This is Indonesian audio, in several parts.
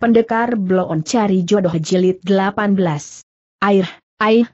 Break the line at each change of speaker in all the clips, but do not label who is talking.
Pendekar Bloon cari jodoh jilid 18. Air, air.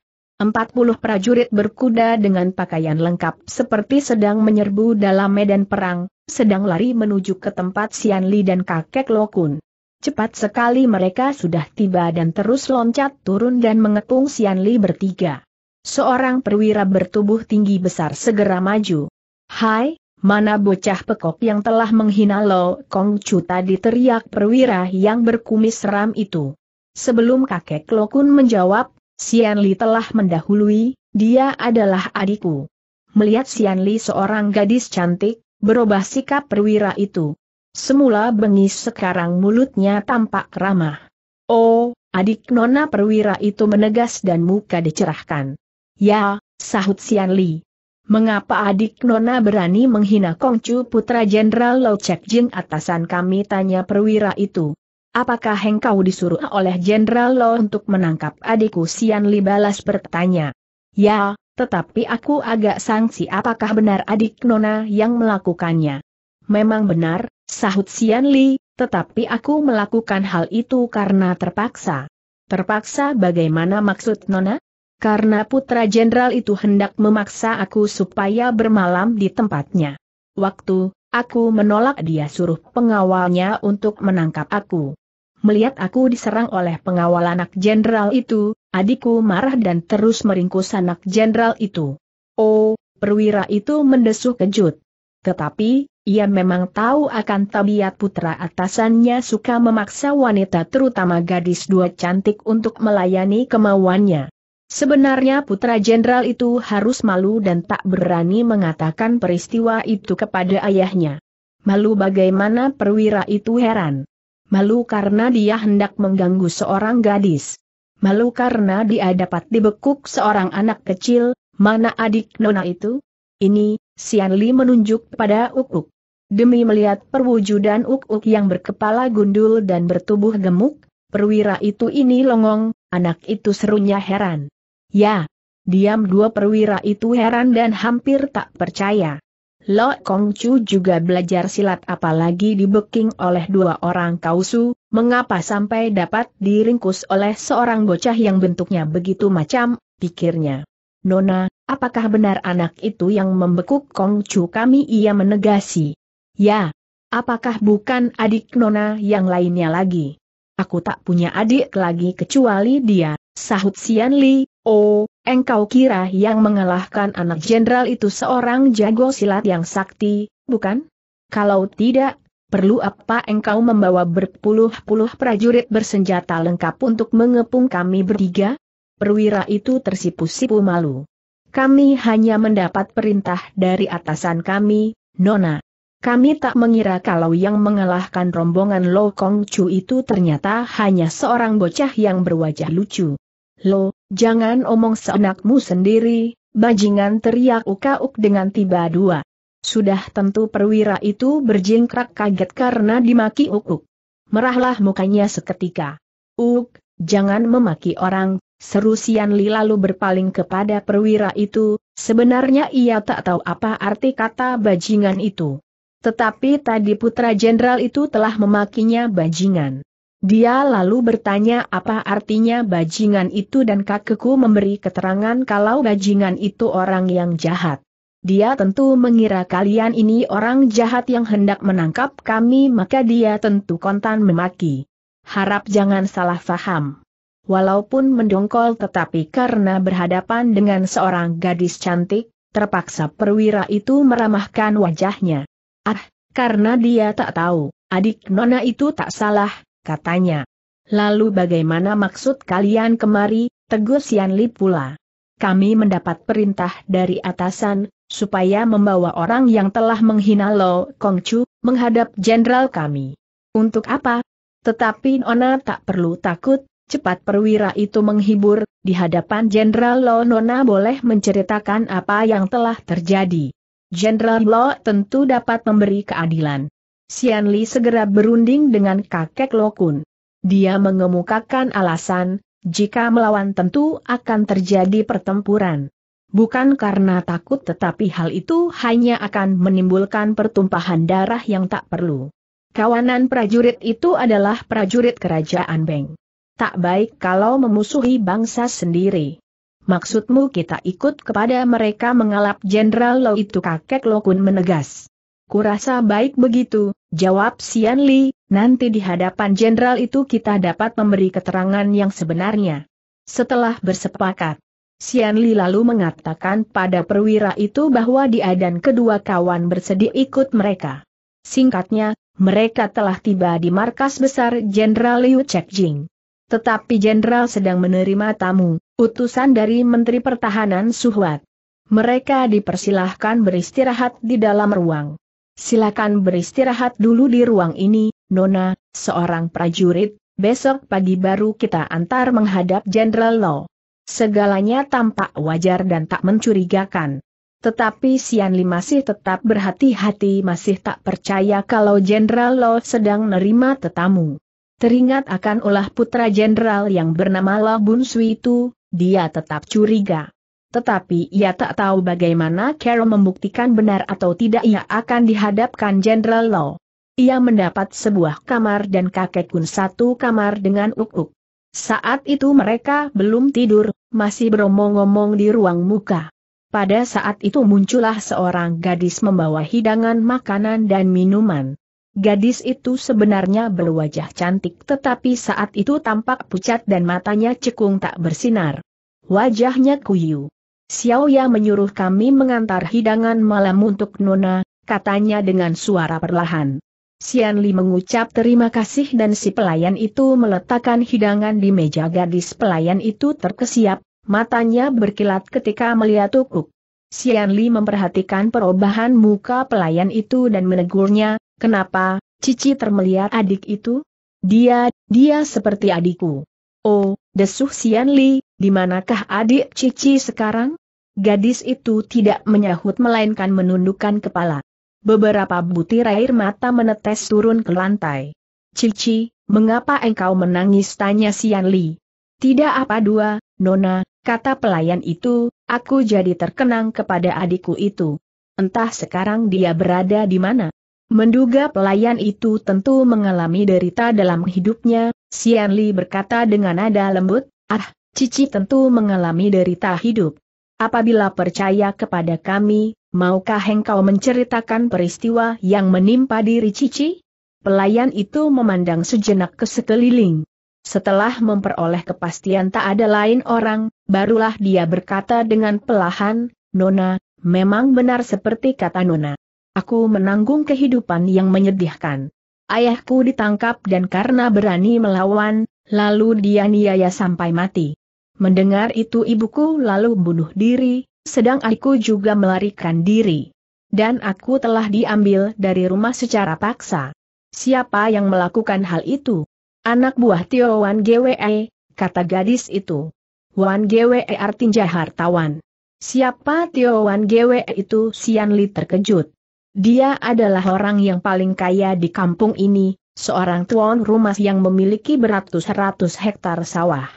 40 prajurit berkuda dengan pakaian lengkap seperti sedang menyerbu dalam medan perang, sedang lari menuju ke tempat Sianli dan kakek Lokun. Cepat sekali mereka sudah tiba dan terus loncat turun dan mengepung Sianli bertiga. Seorang perwira bertubuh tinggi besar segera maju. Hai, Mana bocah pekok yang telah menghina Lo Kong Chu tadi teriak perwira yang berkumis seram itu. Sebelum kakek kun menjawab, Sian Li telah mendahului, dia adalah adikku. Melihat Sian Li seorang gadis cantik, berubah sikap perwira itu. Semula bengis sekarang mulutnya tampak ramah. Oh, adik nona perwira itu menegas dan muka dicerahkan. Ya, sahut Sian Li. Mengapa adik Nona berani menghina Kongcu Putra Jenderal Lau Chek Jing atasan kami tanya perwira itu. Apakah engkau disuruh oleh Jenderal Lau untuk menangkap adikku Sian Li balas bertanya. Ya, tetapi aku agak sangsi apakah benar adik Nona yang melakukannya. Memang benar, sahut Sian Li, tetapi aku melakukan hal itu karena terpaksa. Terpaksa bagaimana maksud Nona? karena putra jenderal itu hendak memaksa aku supaya bermalam di tempatnya. Waktu, aku menolak dia suruh pengawalnya untuk menangkap aku. Melihat aku diserang oleh pengawal anak jenderal itu, adikku marah dan terus meringkus anak jenderal itu. Oh, perwira itu mendesuh kejut. Tetapi, ia memang tahu akan tabiat putra atasannya suka memaksa wanita terutama gadis dua cantik untuk melayani kemauannya. Sebenarnya putra jenderal itu harus malu dan tak berani mengatakan peristiwa itu kepada ayahnya. Malu bagaimana perwira itu heran. Malu karena dia hendak mengganggu seorang gadis. Malu karena dia dapat dibekuk seorang anak kecil, mana adik nona itu? Ini, Sian Li menunjuk pada Ukuk. Demi melihat perwujudan Ukuk yang berkepala gundul dan bertubuh gemuk, perwira itu ini longong, anak itu serunya heran. Ya. Diam dua perwira itu heran dan hampir tak percaya. Lo Kong Chu juga belajar silat apalagi dibeking oleh dua orang kausu, mengapa sampai dapat diringkus oleh seorang bocah yang bentuknya begitu macam, pikirnya. Nona, apakah benar anak itu yang membekuk Kong Chu kami ia menegasi? Ya. Apakah bukan adik Nona yang lainnya lagi? Aku tak punya adik lagi kecuali dia, sahut Sian Li, Oh, engkau kira yang mengalahkan anak jenderal itu seorang jago silat yang sakti, bukan? Kalau tidak, perlu apa engkau membawa berpuluh-puluh prajurit bersenjata lengkap untuk mengepung kami bertiga? Perwira itu tersipu-sipu malu. Kami hanya mendapat perintah dari atasan kami, Nona. Kami tak mengira kalau yang mengalahkan rombongan Lo Kong Chu itu ternyata hanya seorang bocah yang berwajah lucu. Lo, jangan omong seenakmu sendiri, bajingan teriak Uka Uk dengan tiba dua. Sudah tentu perwira itu berjingkrak kaget karena dimaki uk-uk. Merahlah mukanya seketika. Uk, jangan memaki orang, seru Sian Li lalu berpaling kepada perwira itu, sebenarnya ia tak tahu apa arti kata bajingan itu. Tetapi tadi putra jenderal itu telah memakinya bajingan. Dia lalu bertanya apa artinya bajingan itu dan kakekku memberi keterangan kalau bajingan itu orang yang jahat. Dia tentu mengira kalian ini orang jahat yang hendak menangkap kami maka dia tentu kontan memaki. Harap jangan salah faham. Walaupun mendongkol tetapi karena berhadapan dengan seorang gadis cantik, terpaksa perwira itu meramahkan wajahnya. Ah, karena dia tak tahu, adik Nona itu tak salah, katanya. Lalu bagaimana maksud kalian kemari, tegur Sian Li pula. Kami mendapat perintah dari atasan, supaya membawa orang yang telah menghina Lo Kongcu, menghadap jenderal kami. Untuk apa? Tetapi Nona tak perlu takut, cepat perwira itu menghibur, di hadapan jenderal Lo Nona boleh menceritakan apa yang telah terjadi. Jenderal Lo tentu dapat memberi keadilan. Xian Li segera berunding dengan kakek Lokun. Dia mengemukakan alasan, jika melawan tentu akan terjadi pertempuran. Bukan karena takut tetapi hal itu hanya akan menimbulkan pertumpahan darah yang tak perlu. Kawanan prajurit itu adalah prajurit kerajaan Beng. Tak baik kalau memusuhi bangsa sendiri. Maksudmu kita ikut kepada mereka mengalap Jenderal Lo itu kakek Lokun menegas. Kurasa baik begitu, jawab Sian Li, nanti di hadapan jenderal itu kita dapat memberi keterangan yang sebenarnya. Setelah bersepakat, Sian Li lalu mengatakan pada perwira itu bahwa dia dan kedua kawan bersedia ikut mereka. Singkatnya, mereka telah tiba di markas besar Jenderal Liu Chekjing. Tetapi Jenderal sedang menerima tamu, utusan dari Menteri Pertahanan Suhuat. Mereka dipersilahkan beristirahat di dalam ruang. Silakan beristirahat dulu di ruang ini, Nona, seorang prajurit, besok pagi baru kita antar menghadap Jenderal Law. Segalanya tampak wajar dan tak mencurigakan. Tetapi Sianli masih tetap berhati-hati masih tak percaya kalau Jenderal Law sedang nerima tetamu. Teringat akan ulah putra jenderal yang bernama Law Bun Sui itu, dia tetap curiga. Tetapi ia tak tahu bagaimana Carol membuktikan benar atau tidak ia akan dihadapkan Jenderal Law. Ia mendapat sebuah kamar dan kakek kun satu kamar dengan uk-uk. Saat itu mereka belum tidur, masih beromong-omong di ruang muka. Pada saat itu muncullah seorang gadis membawa hidangan makanan dan minuman. Gadis itu sebenarnya berwajah cantik tetapi saat itu tampak pucat dan matanya cekung tak bersinar. Wajahnya kuyu. Xiaoya menyuruh kami mengantar hidangan malam untuk Nona, katanya dengan suara perlahan. Xianli Li mengucap terima kasih dan si pelayan itu meletakkan hidangan di meja gadis pelayan itu terkesiap, matanya berkilat ketika melihat Ukuk. Xianli Li memperhatikan perubahan muka pelayan itu dan menegurnya, kenapa, Cici termelihat adik itu? Dia, dia seperti adikku. Oh, desuh Xianli. Li, di manakah adik Cici sekarang? Gadis itu tidak menyahut melainkan menundukkan kepala. Beberapa butir air mata menetes turun ke lantai. Cici, mengapa engkau menangis tanya Sian Li. Tidak apa dua, Nona, kata pelayan itu, aku jadi terkenang kepada adikku itu. Entah sekarang dia berada di mana. Menduga pelayan itu tentu mengalami derita dalam hidupnya, Sian Li berkata dengan nada lembut, ah, Cici tentu mengalami derita hidup. Apabila percaya kepada kami, maukah engkau menceritakan peristiwa yang menimpa diri Cici? Pelayan itu memandang sejenak ke sekeliling. Setelah memperoleh kepastian tak ada lain orang, barulah dia berkata dengan pelahan, Nona, memang benar seperti kata Nona. Aku menanggung kehidupan yang menyedihkan. Ayahku ditangkap dan karena berani melawan, lalu dia niaya sampai mati. Mendengar itu ibuku lalu bunuh diri, sedang aku juga melarikan diri. Dan aku telah diambil dari rumah secara paksa. Siapa yang melakukan hal itu? Anak buah Tio Wan GWE, kata gadis itu. Wan GWE artinya hartawan. Siapa Tio Wan GWE itu? Sian Li terkejut. Dia adalah orang yang paling kaya di kampung ini, seorang tuan rumah yang memiliki beratus-ratus hektar sawah.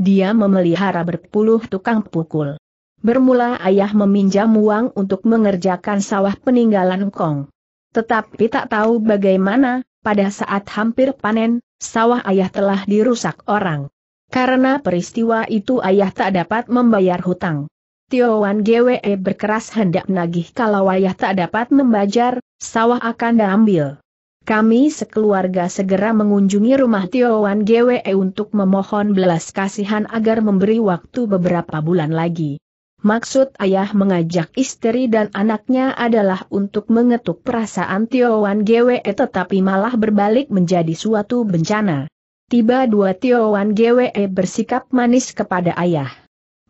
Dia memelihara berpuluh tukang pukul. Bermula ayah meminjam uang untuk mengerjakan sawah peninggalan Kong. Tetapi tak tahu bagaimana, pada saat hampir panen, sawah ayah telah dirusak orang. Karena peristiwa itu ayah tak dapat membayar hutang. Wan GWE berkeras hendak nagih kalau ayah tak dapat membajar, sawah akan diambil. Kami sekeluarga segera mengunjungi rumah Tiowan GWE untuk memohon belas kasihan agar memberi waktu beberapa bulan lagi. Maksud ayah mengajak istri dan anaknya adalah untuk mengetuk perasaan Tiowan GWE tetapi malah berbalik menjadi suatu bencana. Tiba dua Tiowan GWE bersikap manis kepada ayah.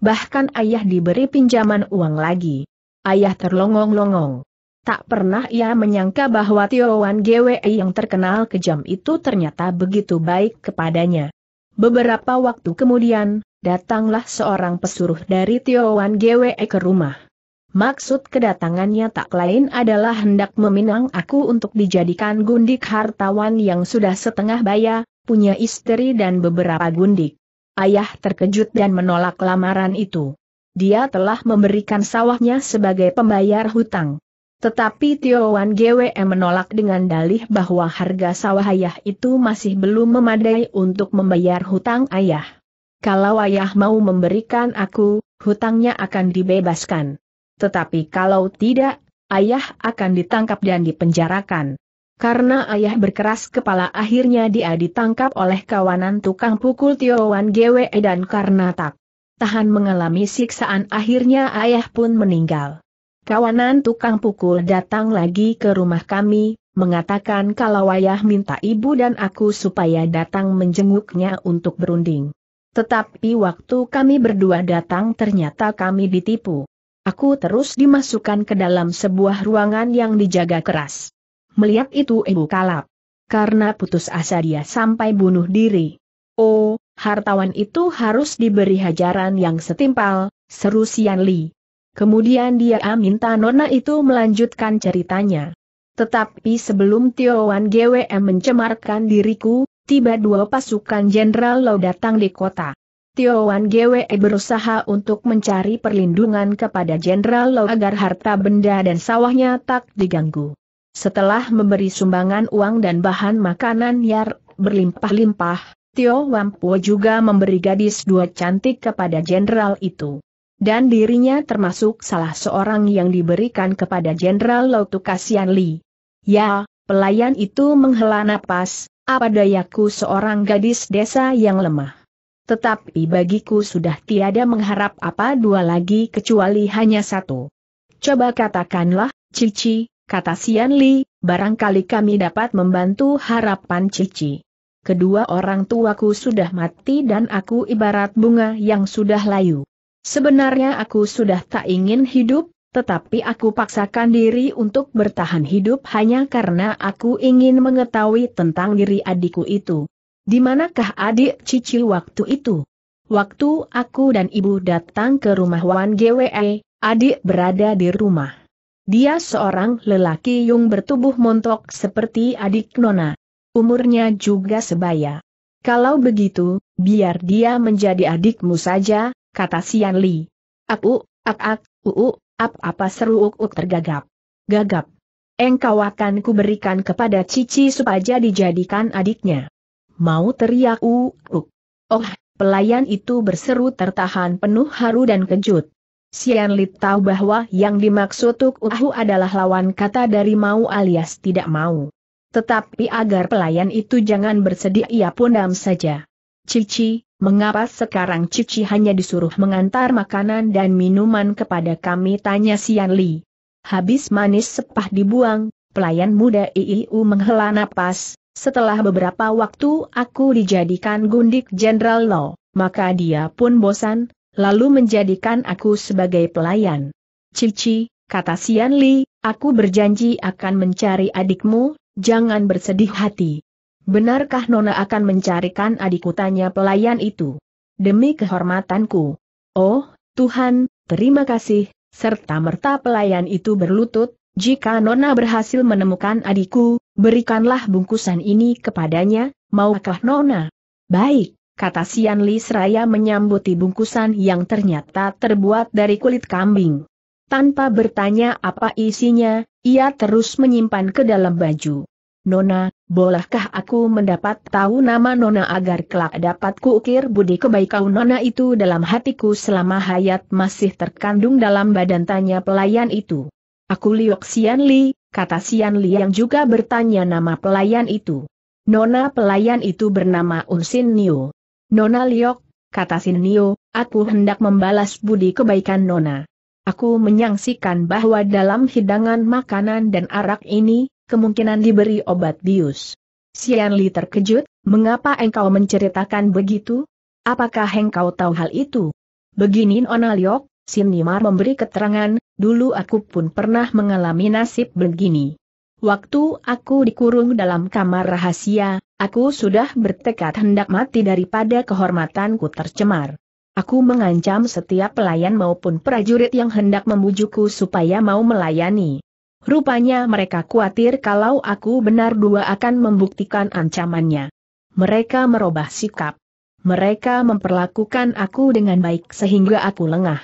Bahkan ayah diberi pinjaman uang lagi. Ayah terlongong-longong. Tak pernah ia menyangka bahwa Tio Wan Gwe yang terkenal kejam itu ternyata begitu baik kepadanya. Beberapa waktu kemudian, datanglah seorang pesuruh dari Tio Wan Gwe ke rumah. Maksud kedatangannya tak lain adalah hendak meminang aku untuk dijadikan gundik hartawan yang sudah setengah baya, punya istri dan beberapa gundik. Ayah terkejut dan menolak lamaran itu. Dia telah memberikan sawahnya sebagai pembayar hutang. Tetapi Tio Wan GWM menolak dengan dalih bahwa harga sawah ayah itu masih belum memadai untuk membayar hutang ayah. Kalau ayah mau memberikan aku, hutangnya akan dibebaskan. Tetapi kalau tidak, ayah akan ditangkap dan dipenjarakan. Karena ayah berkeras kepala akhirnya dia ditangkap oleh kawanan tukang pukul Tio Wan GWE dan karena tak tahan mengalami siksaan akhirnya ayah pun meninggal kawanan tukang pukul datang lagi ke rumah kami, mengatakan kalau ayah minta ibu dan aku supaya datang menjenguknya untuk berunding. Tetapi waktu kami berdua datang ternyata kami ditipu. Aku terus dimasukkan ke dalam sebuah ruangan yang dijaga keras. Melihat itu ibu kalap. Karena putus asa dia sampai bunuh diri. Oh, hartawan itu harus diberi hajaran yang setimpal, seru Sian Li. Kemudian dia minta Nona itu melanjutkan ceritanya. Tetapi sebelum Tio Wan GWM mencemarkan diriku, tiba dua pasukan Jenderal Lau datang di kota. Tio Wan GWE berusaha untuk mencari perlindungan kepada Jenderal Lau agar harta benda dan sawahnya tak diganggu. Setelah memberi sumbangan uang dan bahan makanan yar berlimpah-limpah, Tio Wampo juga memberi gadis dua cantik kepada jenderal itu dan dirinya termasuk salah seorang yang diberikan kepada Jenderal Lautu Kasian Li. Ya, pelayan itu menghela napas, apa dayaku seorang gadis desa yang lemah. Tetapi bagiku sudah tiada mengharap apa dua lagi kecuali hanya satu. Coba katakanlah, Cici, kata Sian Li, barangkali kami dapat membantu harapan Cici. Kedua orang tuaku sudah mati dan aku ibarat bunga yang sudah layu. Sebenarnya aku sudah tak ingin hidup, tetapi aku paksakan diri untuk bertahan hidup hanya karena aku ingin mengetahui tentang diri adikku itu. Di manakah adik Cici waktu itu? Waktu aku dan ibu datang ke rumah Wan GWE, adik berada di rumah. Dia seorang lelaki yang bertubuh montok seperti adik Nona. Umurnya juga sebaya. Kalau begitu, biar dia menjadi adikmu saja, kata Sian Li. Aku, ak ak, uu, ap apa seru uk uk tergagap. Gagap. Engkau akan kuberikan kepada Cici supaya dijadikan adiknya. Mau teriak uu. uk. Oh, pelayan itu berseru tertahan penuh haru dan kejut. Sian Li tahu bahwa yang dimaksud Tuk Uhu adalah lawan kata dari mau alias tidak mau. Tetapi agar pelayan itu jangan bersedih ia pun dam saja. Cici, mengapa sekarang Cici hanya disuruh mengantar makanan dan minuman kepada kami? Tanya Sian Li. Habis manis sepah dibuang, pelayan muda IIU menghela napas, setelah beberapa waktu aku dijadikan gundik Jenderal Lo, maka dia pun bosan, lalu menjadikan aku sebagai pelayan. Cici, kata Sian Li, aku berjanji akan mencari adikmu, jangan bersedih hati. Benarkah Nona akan mencarikan adikku tanya pelayan itu? Demi kehormatanku. Oh, Tuhan, terima kasih, serta merta pelayan itu berlutut, jika Nona berhasil menemukan adikku, berikanlah bungkusan ini kepadanya, maukah Nona? Baik, kata Sian Li seraya menyambuti bungkusan yang ternyata terbuat dari kulit kambing. Tanpa bertanya apa isinya, ia terus menyimpan ke dalam baju. Nona, bolehkah aku mendapat tahu nama Nona agar kelak dapat kuukir budi kebaikan Nona itu dalam hatiku selama hayat masih terkandung dalam badan tanya pelayan itu. Aku Liok Sian Li, kata Sian Li yang juga bertanya nama pelayan itu. Nona pelayan itu bernama Unsin Nio. Nona Liok, kata Sin Nio, aku hendak membalas budi kebaikan Nona. Aku menyaksikan bahwa dalam hidangan makanan dan arak ini, kemungkinan diberi obat bius. Sian Li terkejut, mengapa engkau menceritakan begitu? Apakah engkau tahu hal itu? Begini Nona Liok, Sinimar memberi keterangan, dulu aku pun pernah mengalami nasib begini. Waktu aku dikurung dalam kamar rahasia, aku sudah bertekad hendak mati daripada kehormatanku tercemar. Aku mengancam setiap pelayan maupun prajurit yang hendak membujukku supaya mau melayani. Rupanya mereka khawatir kalau aku benar dua akan membuktikan ancamannya. Mereka merubah sikap. Mereka memperlakukan aku dengan baik sehingga aku lengah.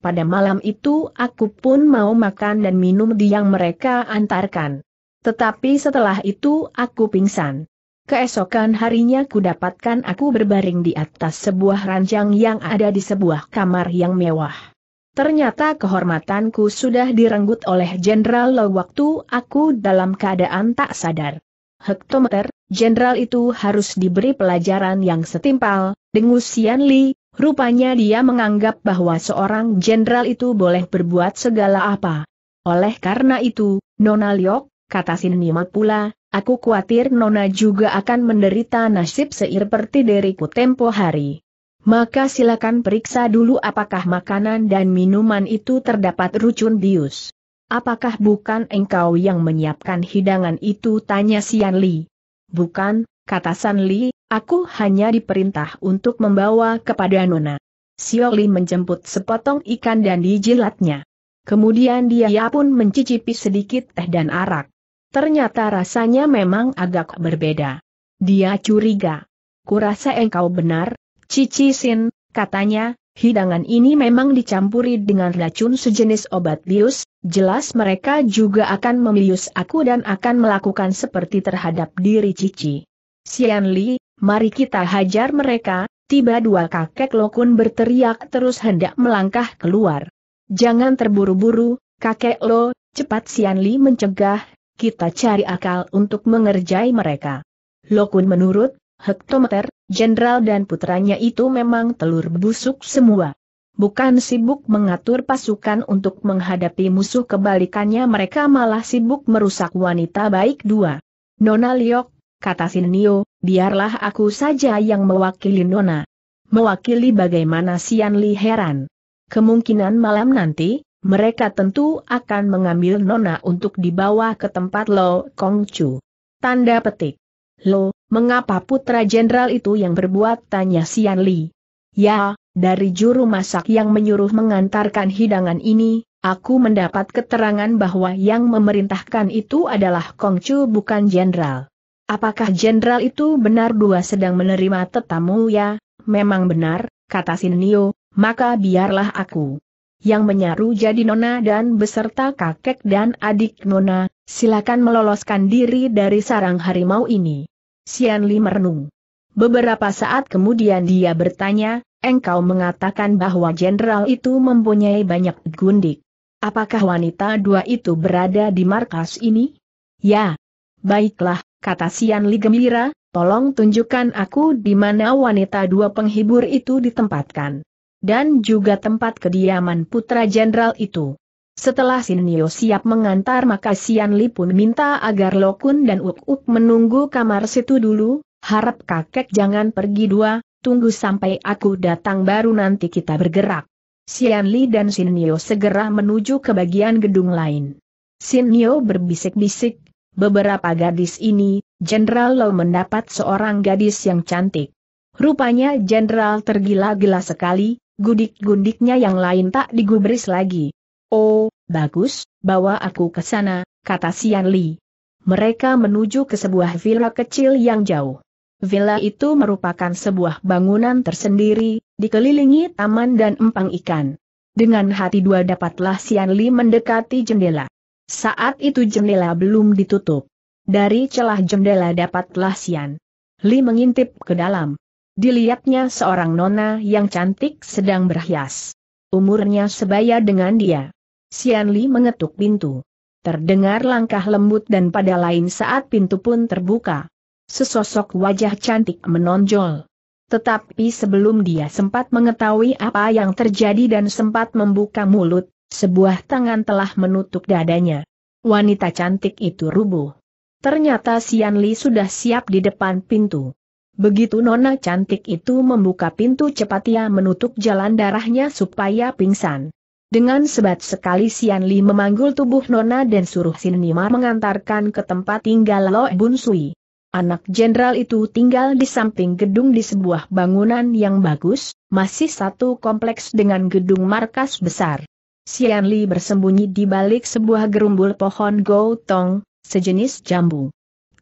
Pada malam itu aku pun mau makan dan minum di yang mereka antarkan. Tetapi setelah itu aku pingsan. Keesokan harinya ku dapatkan aku berbaring di atas sebuah ranjang yang ada di sebuah kamar yang mewah. Ternyata kehormatanku sudah direnggut oleh Jenderal Lo waktu aku dalam keadaan tak sadar. Hektometer, jenderal itu harus diberi pelajaran yang setimpal, dengus Sian Li, rupanya dia menganggap bahwa seorang jenderal itu boleh berbuat segala apa. Oleh karena itu, Nona Liok, kata Sinima pula, aku khawatir Nona juga akan menderita nasib seperti diriku tempo hari. Maka silakan periksa dulu apakah makanan dan minuman itu terdapat rucun bius. Apakah bukan engkau yang menyiapkan hidangan itu? Tanya Sian Li. Bukan, kata San Li, aku hanya diperintah untuk membawa kepada Nona. Xiao Li menjemput sepotong ikan dan dijilatnya. Kemudian dia pun mencicipi sedikit teh dan arak. Ternyata rasanya memang agak berbeda. Dia curiga. Kurasa engkau benar, Cici Sin, katanya, hidangan ini memang dicampuri dengan racun sejenis obat bius, jelas mereka juga akan membius aku dan akan melakukan seperti terhadap diri Cici. Sian Li, mari kita hajar mereka, tiba dua kakek Lokun berteriak terus hendak melangkah keluar. Jangan terburu-buru, kakek Lo, cepat Sian Li mencegah, kita cari akal untuk mengerjai mereka. Lokun menurut, hektometer, jenderal dan putranya itu memang telur busuk semua. Bukan sibuk mengatur pasukan untuk menghadapi musuh kebalikannya mereka malah sibuk merusak wanita baik dua. Nona Liok, kata Sinio, biarlah aku saja yang mewakili Nona. Mewakili bagaimana Sian Li heran. Kemungkinan malam nanti, mereka tentu akan mengambil Nona untuk dibawa ke tempat Lo Kongcu. Tanda petik. Lo Mengapa putra jenderal itu yang berbuat? Tanya Sian Li. Ya, dari juru masak yang menyuruh mengantarkan hidangan ini, aku mendapat keterangan bahwa yang memerintahkan itu adalah Kongcu bukan jenderal. Apakah jenderal itu benar dua sedang menerima tetamu ya? Memang benar, kata Nio, maka biarlah aku yang menyaru jadi nona dan beserta kakek dan adik nona, silakan meloloskan diri dari sarang harimau ini. Sian Li merenung. Beberapa saat kemudian dia bertanya, engkau mengatakan bahwa jenderal itu mempunyai banyak gundik. Apakah wanita dua itu berada di markas ini? Ya. Baiklah, kata Sian Li gembira, tolong tunjukkan aku di mana wanita dua penghibur itu ditempatkan. Dan juga tempat kediaman putra jenderal itu. Setelah Sin Nio siap mengantar maka Sian Li pun minta agar Lokun dan Uk Uk menunggu kamar situ dulu, harap kakek jangan pergi dua, tunggu sampai aku datang baru nanti kita bergerak. Sian Li dan Sin Nio segera menuju ke bagian gedung lain. Sin Nio berbisik-bisik, beberapa gadis ini, Jenderal Lo mendapat seorang gadis yang cantik. Rupanya Jenderal tergila-gila sekali, gudik-gundiknya yang lain tak digubris lagi. Oh, Bagus, bawa aku ke sana, kata Sian Li. Mereka menuju ke sebuah villa kecil yang jauh. Villa itu merupakan sebuah bangunan tersendiri, dikelilingi taman dan empang ikan. Dengan hati dua dapatlah Sian Li mendekati jendela. Saat itu jendela belum ditutup. Dari celah jendela dapatlah Sian Li mengintip ke dalam. Dilihatnya seorang nona yang cantik sedang berhias. Umurnya sebaya dengan dia. Xian Li mengetuk pintu. Terdengar langkah lembut dan pada lain saat pintu pun terbuka. Sesosok wajah cantik menonjol. Tetapi sebelum dia sempat mengetahui apa yang terjadi dan sempat membuka mulut, sebuah tangan telah menutup dadanya. Wanita cantik itu rubuh. Ternyata Xian Li sudah siap di depan pintu. Begitu nona cantik itu membuka pintu cepat ia menutup jalan darahnya supaya pingsan. Dengan sebat sekali Sian Li memanggul tubuh Nona dan suruh Sin Nimar mengantarkan ke tempat tinggal Lo Bun Sui. Anak jenderal itu tinggal di samping gedung di sebuah bangunan yang bagus, masih satu kompleks dengan gedung markas besar. Sian Li bersembunyi di balik sebuah gerumbul pohon gotong, sejenis jambu.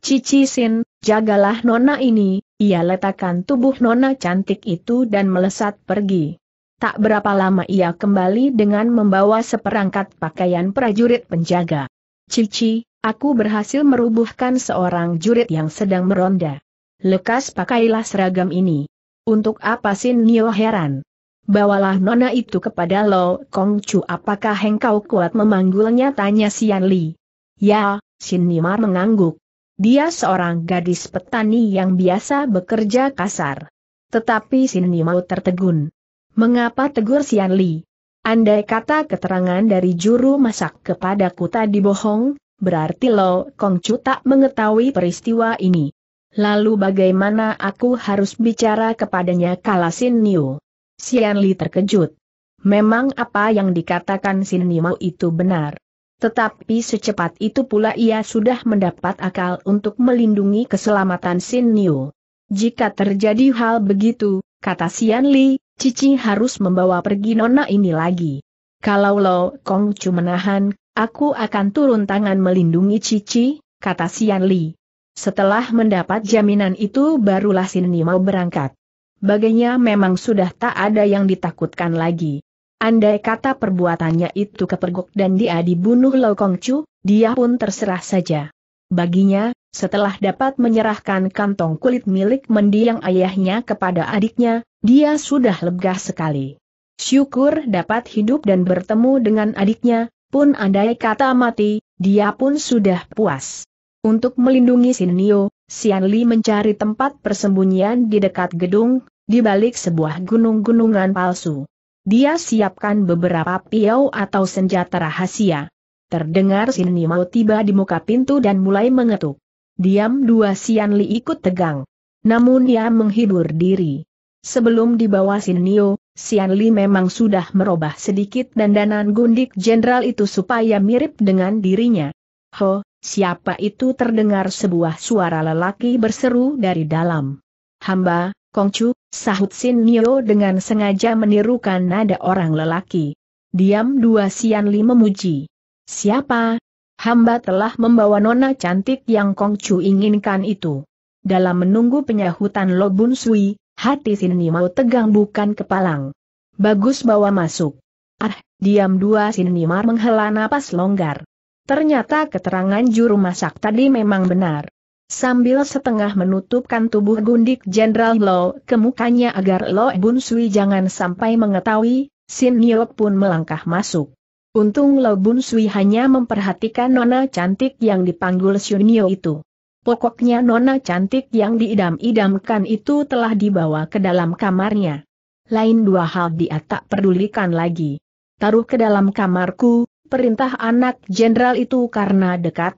Cici Sin, jagalah Nona ini, ia letakkan tubuh Nona cantik itu dan melesat pergi. Tak berapa lama ia kembali dengan membawa seperangkat pakaian prajurit penjaga. Cici, aku berhasil merubuhkan seorang jurit yang sedang meronda. Lekas pakailah seragam ini. Untuk apa Sin Nio heran? Bawalah nona itu kepada Lo Kong Chu apakah engkau kuat memanggulnya tanya Sian Li. Ya, Sin Nimar mengangguk. Dia seorang gadis petani yang biasa bekerja kasar. Tetapi Sin Nimau tertegun. Mengapa tegur Sian Li? Andai kata keterangan dari juru masak kepada kepadaku tadi bohong, berarti Lo Chu tak mengetahui peristiwa ini. Lalu bagaimana aku harus bicara kepadanya kala Sin Niu? Sian Li terkejut. Memang apa yang dikatakan Sin Niu itu benar. Tetapi secepat itu pula ia sudah mendapat akal untuk melindungi keselamatan Sin Niu. Jika terjadi hal begitu, kata Sian Li, Cici harus membawa pergi nona ini lagi. Kalau Lo Kong Chu menahan, aku akan turun tangan melindungi Cici, kata Sian Li. Setelah mendapat jaminan itu barulah Sinni mau berangkat. Baginya memang sudah tak ada yang ditakutkan lagi. Andai kata perbuatannya itu kepergok dan dia dibunuh Lo Kong Chu, dia pun terserah saja. Baginya, setelah dapat menyerahkan kantong kulit milik mendiang ayahnya kepada adiknya, dia sudah lega sekali. Syukur dapat hidup dan bertemu dengan adiknya, pun andai kata mati, dia pun sudah puas. Untuk melindungi Sinio, Sian Li mencari tempat persembunyian di dekat gedung, di balik sebuah gunung-gunungan palsu. Dia siapkan beberapa piau atau senjata rahasia. Terdengar Sini mau tiba di muka pintu dan mulai mengetuk. Diam dua Sian Li ikut tegang. Namun ia menghibur diri. Sebelum dibawa Sin Nio, Sian Li memang sudah merubah sedikit dandanan gundik jenderal itu supaya mirip dengan dirinya. Ho, siapa itu terdengar sebuah suara lelaki berseru dari dalam. Hamba, Kongcu, sahut Sin Nio dengan sengaja menirukan nada orang lelaki. Diam dua Sian Li memuji. Siapa? Hamba telah membawa nona cantik yang Kongcu inginkan itu. Dalam menunggu penyahutan Lobun Sui, hati Sinni mau tegang bukan kepalang. Bagus bawa masuk. Ah, diam dua Sinimar menghela napas longgar. Ternyata keterangan juru masak tadi memang benar. Sambil setengah menutupkan tubuh gundik Jenderal Lo ke mukanya agar Lo Bun Sui jangan sampai mengetahui, Sin Niok pun melangkah masuk. Untung Lo Bun Sui hanya memperhatikan nona cantik yang dipanggul Shunio itu. Pokoknya nona cantik yang diidam-idamkan itu telah dibawa ke dalam kamarnya. Lain dua hal dia tak pedulikan lagi. Taruh ke dalam kamarku, perintah anak jenderal itu karena dekat,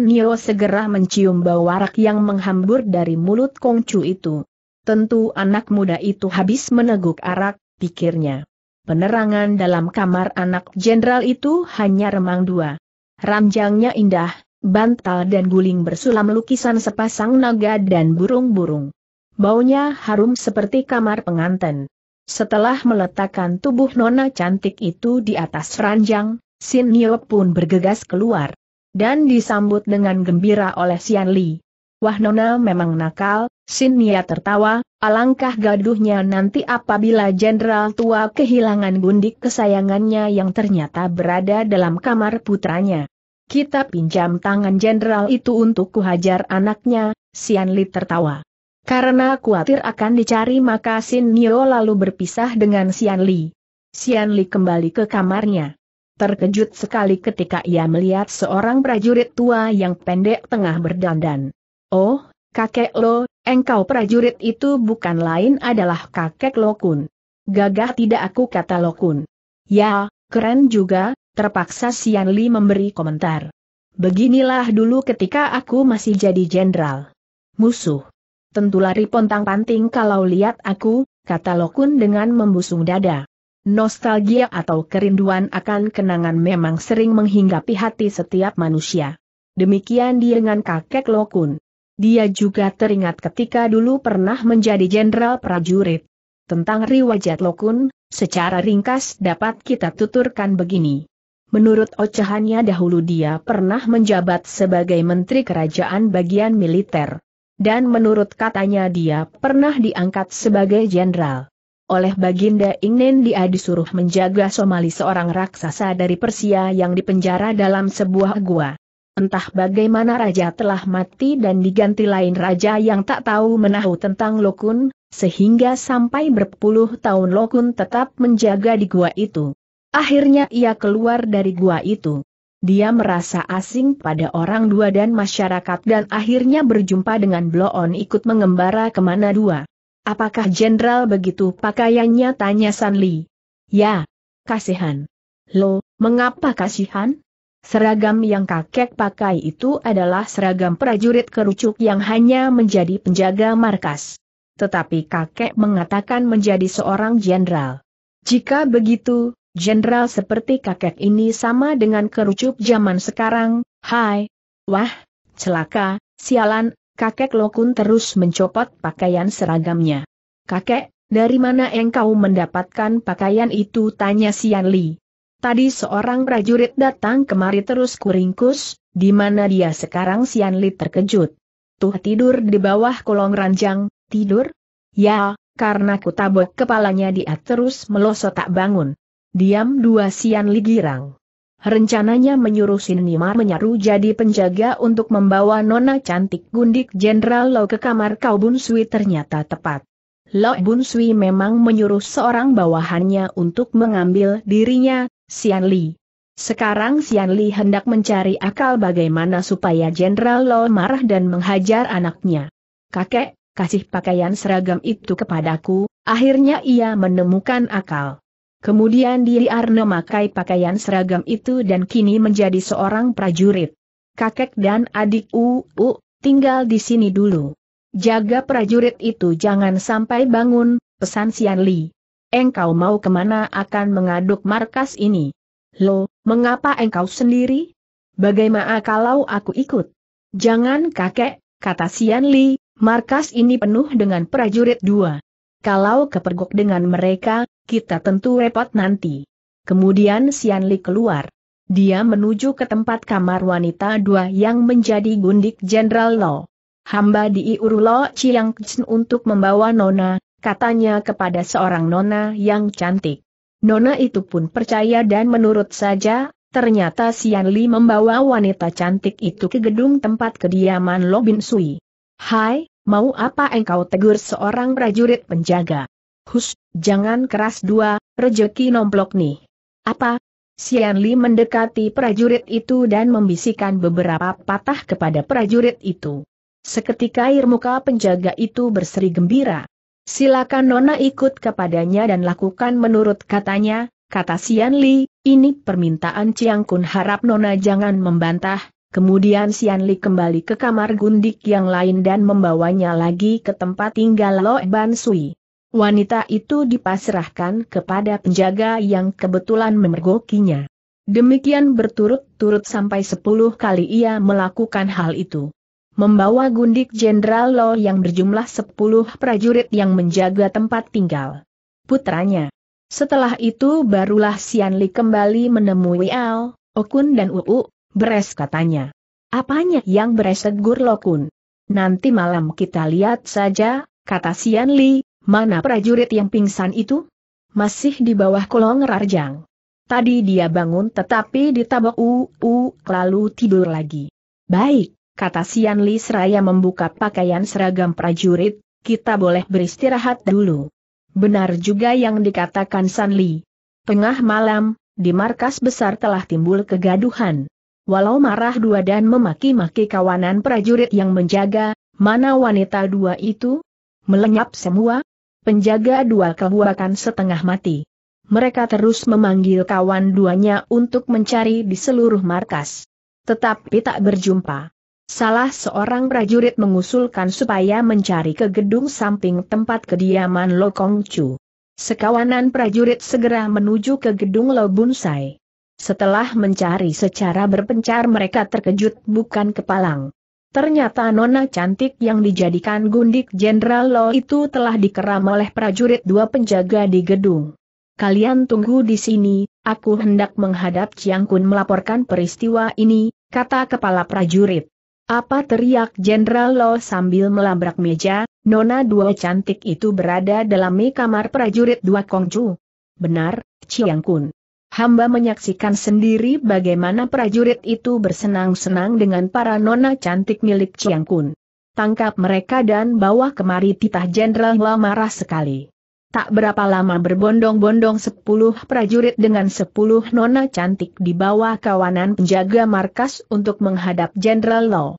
Nio segera mencium bau warak yang menghambur dari mulut Kongcu itu. Tentu anak muda itu habis meneguk arak, pikirnya. Penerangan dalam kamar anak jenderal itu hanya remang dua. Ranjangnya indah, bantal dan guling bersulam lukisan sepasang naga dan burung-burung. Baunya harum seperti kamar pengantin. Setelah meletakkan tubuh nona cantik itu di atas ranjang, Sin Nio pun bergegas keluar. Dan disambut dengan gembira oleh Sian Li. Wah nona memang nakal, Sinia tertawa, alangkah gaduhnya nanti apabila jenderal tua kehilangan gundik kesayangannya yang ternyata berada dalam kamar putranya. Kita pinjam tangan jenderal itu untuk kuhajar anaknya, Sian Li tertawa. Karena khawatir akan dicari maka Sin Nio lalu berpisah dengan Sian Li. Sian Li kembali ke kamarnya. Terkejut sekali ketika ia melihat seorang prajurit tua yang pendek tengah berdandan. Oh, kakek lo, engkau prajurit itu bukan lain adalah kakek Lokun. Gagah tidak aku kata Lokun. Ya, keren juga, terpaksa Sian Li memberi komentar. Beginilah dulu ketika aku masih jadi jenderal. Musuh. Tentu lari pontang-panting kalau lihat aku, kata Lokun dengan membusung dada. Nostalgia atau kerinduan akan kenangan memang sering menghinggapi hati setiap manusia. Demikian dia dengan kakek Lokun. Dia juga teringat ketika dulu pernah menjadi jenderal prajurit. Tentang riwayat Lokun, secara ringkas dapat kita tuturkan begini. Menurut ocehannya dahulu dia pernah menjabat sebagai menteri kerajaan bagian militer. Dan menurut katanya dia pernah diangkat sebagai jenderal. Oleh Baginda Ingnen dia disuruh menjaga Somali seorang raksasa dari Persia yang dipenjara dalam sebuah gua. Entah bagaimana raja telah mati dan diganti lain raja yang tak tahu menahu tentang Lokun, sehingga sampai berpuluh tahun Lokun tetap menjaga di gua itu. Akhirnya ia keluar dari gua itu. Dia merasa asing pada orang dua dan masyarakat dan akhirnya berjumpa dengan Bloon ikut mengembara kemana dua. Apakah jenderal begitu pakaiannya tanya Sanli? Ya, kasihan. Lo, mengapa kasihan? Seragam yang kakek pakai itu adalah seragam prajurit kerucuk yang hanya menjadi penjaga markas. Tetapi kakek mengatakan menjadi seorang jenderal. Jika begitu, jenderal seperti kakek ini sama dengan kerucuk zaman sekarang, hai. Wah, celaka, sialan, kakek Lokun terus mencopot pakaian seragamnya. Kakek, dari mana engkau mendapatkan pakaian itu? Tanya Sian Li. Tadi seorang prajurit datang kemari terus kuringkus, di mana dia sekarang Sianli terkejut. Tuh tidur di bawah kolong ranjang, tidur? Ya, karena ku tabok kepalanya dia terus melosot tak bangun. Diam dua Sianli girang. Rencananya menyuruh Sinimar menyaru jadi penjaga untuk membawa nona cantik gundik Jenderal Lo ke kamar Kau Bun Sui ternyata tepat. Lo Bunsui memang menyuruh seorang bawahannya untuk mengambil dirinya, Sian Li. Sekarang Sian Li hendak mencari akal bagaimana supaya Jenderal Lo marah dan menghajar anaknya. Kakek, kasih pakaian seragam itu kepadaku, akhirnya ia menemukan akal. Kemudian diri Arno memakai pakaian seragam itu dan kini menjadi seorang prajurit. Kakek dan adik UU tinggal di sini dulu. Jaga prajurit itu jangan sampai bangun, pesan Sian Li engkau mau kemana akan mengaduk markas ini? Lo, mengapa engkau sendiri? Bagaimana kalau aku ikut? Jangan kakek, kata Sian Li, markas ini penuh dengan prajurit dua. Kalau kepergok dengan mereka, kita tentu repot nanti. Kemudian Sian Li keluar. Dia menuju ke tempat kamar wanita dua yang menjadi gundik Jenderal Lo. Hamba diiur Lo Chiang Chen untuk membawa Nona, katanya kepada seorang nona yang cantik. Nona itu pun percaya dan menurut saja, ternyata Sian Li membawa wanita cantik itu ke gedung tempat kediaman Lobin Sui. Hai, mau apa engkau tegur seorang prajurit penjaga? Hus, jangan keras dua, rejeki nomplok nih. Apa? Sian Li mendekati prajurit itu dan membisikkan beberapa patah kepada prajurit itu. Seketika air muka penjaga itu berseri gembira. Silakan Nona ikut kepadanya dan lakukan menurut katanya, kata Sian Li, ini permintaan Chiang Kun harap Nona jangan membantah, kemudian Sian Li kembali ke kamar gundik yang lain dan membawanya lagi ke tempat tinggal Lo Ban Sui. Wanita itu dipasrahkan kepada penjaga yang kebetulan memergokinya. Demikian berturut-turut sampai sepuluh kali ia melakukan hal itu membawa gundik Jenderal Lo yang berjumlah sepuluh prajurit yang menjaga tempat tinggal putranya. Setelah itu barulah Sian Li kembali menemui Al, Okun dan Uu, beres katanya. Apanya yang beres tegur Lokun? Nanti malam kita lihat saja, kata Sian Li, mana prajurit yang pingsan itu? Masih di bawah kolong Rarjang. Tadi dia bangun tetapi ditabok Uu, lalu tidur lagi. Baik, kata Sian Li seraya membuka pakaian seragam prajurit, kita boleh beristirahat dulu. Benar juga yang dikatakan San Li. Tengah malam, di markas besar telah timbul kegaduhan. Walau marah dua dan memaki-maki kawanan prajurit yang menjaga, mana wanita dua itu? Melenyap semua? Penjaga dua kebuakan setengah mati. Mereka terus memanggil kawan duanya untuk mencari di seluruh markas. Tetapi tak berjumpa. Salah seorang prajurit mengusulkan supaya mencari ke gedung samping tempat kediaman Lo Kong Chu. Sekawanan prajurit segera menuju ke gedung Lo Bun Sai. Setelah mencari secara berpencar mereka terkejut bukan kepalang. Ternyata nona cantik yang dijadikan gundik Jenderal Lo itu telah dikeram oleh prajurit dua penjaga di gedung. Kalian tunggu di sini, aku hendak menghadap Chiang Kun melaporkan peristiwa ini, kata kepala prajurit. Apa teriak Jenderal Lo sambil melabrak meja, Nona dua cantik itu berada dalam kamar prajurit dua kongju. Benar, Chiang Kun. Hamba menyaksikan sendiri bagaimana prajurit itu bersenang-senang dengan para nona cantik milik Chiang Kun. Tangkap mereka dan bawa kemari titah Jenderal Lo marah sekali. Tak berapa lama berbondong-bondong sepuluh prajurit dengan sepuluh nona cantik di bawah kawanan penjaga markas untuk menghadap Jenderal Law.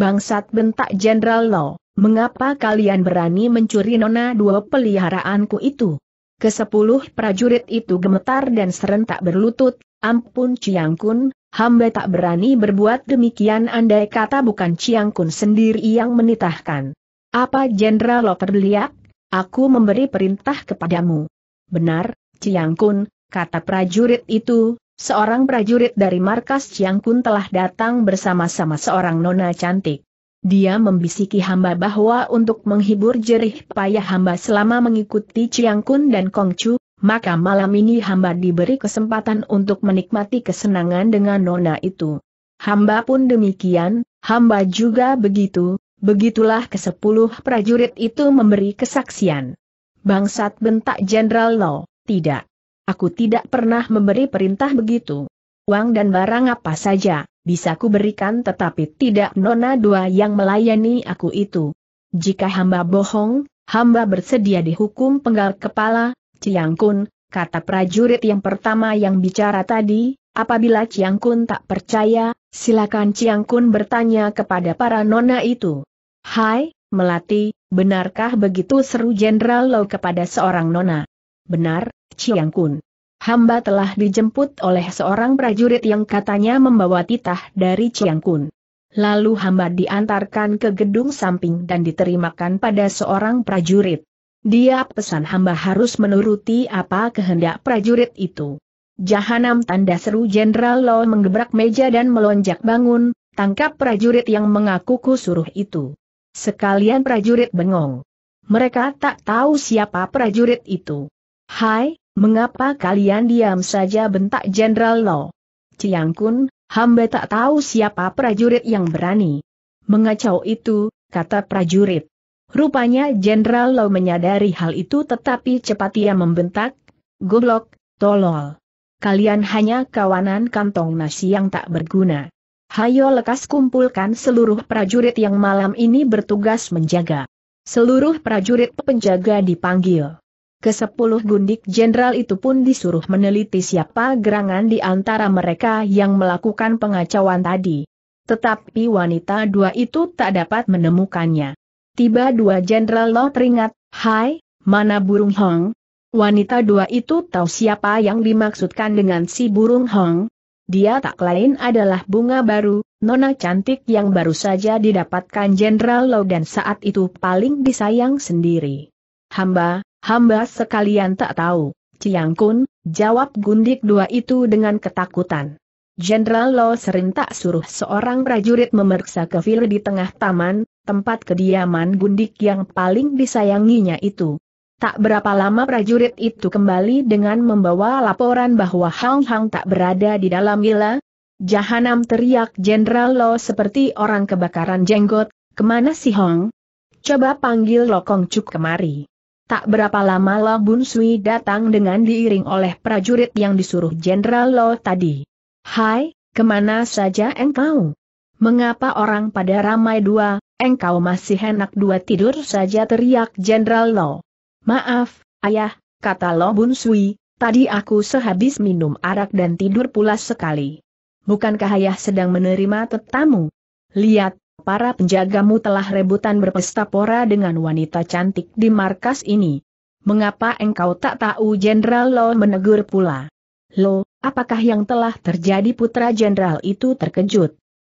Bangsat bentak Jenderal Lo, mengapa kalian berani mencuri nona dua peliharaanku itu? Kesepuluh prajurit itu gemetar dan serentak berlutut, ampun Ciang Kun, hamba tak berani berbuat demikian andai kata bukan Ciang Kun sendiri yang menitahkan. Apa Jenderal Lo terbeliak? Aku memberi perintah kepadamu. Benar, Ciang Kun, kata prajurit itu, Seorang prajurit dari markas Kun telah datang bersama-sama seorang nona cantik. Dia membisiki hamba bahwa untuk menghibur jerih payah hamba selama mengikuti Kun dan Kong Chu, maka malam ini hamba diberi kesempatan untuk menikmati kesenangan dengan nona itu. Hamba pun demikian, hamba juga begitu, begitulah kesepuluh prajurit itu memberi kesaksian. Bangsat bentak Jenderal Lo. tidak. Aku tidak pernah memberi perintah begitu. Uang dan barang apa saja, bisa ku berikan tetapi tidak nona dua yang melayani aku itu. Jika hamba bohong, hamba bersedia dihukum penggal kepala, Ciang Kun, kata prajurit yang pertama yang bicara tadi, apabila Ciang Kun tak percaya, silakan Ciang Kun bertanya kepada para nona itu. Hai, Melati, benarkah begitu seru Jenderal Low kepada seorang nona? Benar, Chiang Kun. Hamba telah dijemput oleh seorang prajurit yang katanya membawa titah dari Chiang Kun. Lalu hamba diantarkan ke gedung samping dan diterimakan pada seorang prajurit. Dia pesan hamba harus menuruti apa kehendak prajurit itu. Jahanam tanda seru Jenderal Lo menggebrak meja dan melonjak bangun, tangkap prajurit yang mengaku kusuruh itu. Sekalian prajurit bengong. Mereka tak tahu siapa prajurit itu. Hai, mengapa kalian diam saja bentak Jenderal Lo? Ciang Kun, hamba tak tahu siapa prajurit yang berani. Mengacau itu, kata prajurit. Rupanya Jenderal Lo menyadari hal itu tetapi cepat ia membentak, goblok, tolol. Kalian hanya kawanan kantong nasi yang tak berguna. Hayo lekas kumpulkan seluruh prajurit yang malam ini bertugas menjaga. Seluruh prajurit penjaga dipanggil. Kesepuluh gundik jenderal itu pun disuruh meneliti siapa gerangan di antara mereka yang melakukan pengacauan tadi. Tetapi wanita dua itu tak dapat menemukannya. Tiba dua jenderal lo teringat, Hai, mana burung hong? Wanita dua itu tahu siapa yang dimaksudkan dengan si burung hong. Dia tak lain adalah bunga baru, nona cantik yang baru saja didapatkan Jenderal lo dan saat itu paling disayang sendiri. Hamba, Hamba sekalian tak tahu, Ciang Kun, jawab gundik dua itu dengan ketakutan. Jenderal Lo serintak suruh seorang prajurit memeriksa kefir di tengah taman, tempat kediaman gundik yang paling disayanginya itu. Tak berapa lama prajurit itu kembali dengan membawa laporan bahwa Hang Hang tak berada di dalam villa. Jahanam teriak Jenderal Lo seperti orang kebakaran jenggot, kemana si Hong? Coba panggil Lokong Cuk kemari. Tak berapa lama Lo Bun Sui datang dengan diiring oleh prajurit yang disuruh Jenderal Lo tadi. Hai, kemana saja engkau? Mengapa orang pada ramai dua, engkau masih enak dua tidur saja teriak Jenderal Lo. Maaf, ayah, kata Lo Bun Sui, tadi aku sehabis minum arak dan tidur pula sekali. Bukankah ayah sedang menerima tetamu? Lihat, para penjagamu telah rebutan berpesta pora dengan wanita cantik di markas ini. Mengapa engkau tak tahu Jenderal Lo menegur pula? Lo, apakah yang telah terjadi putra jenderal itu terkejut?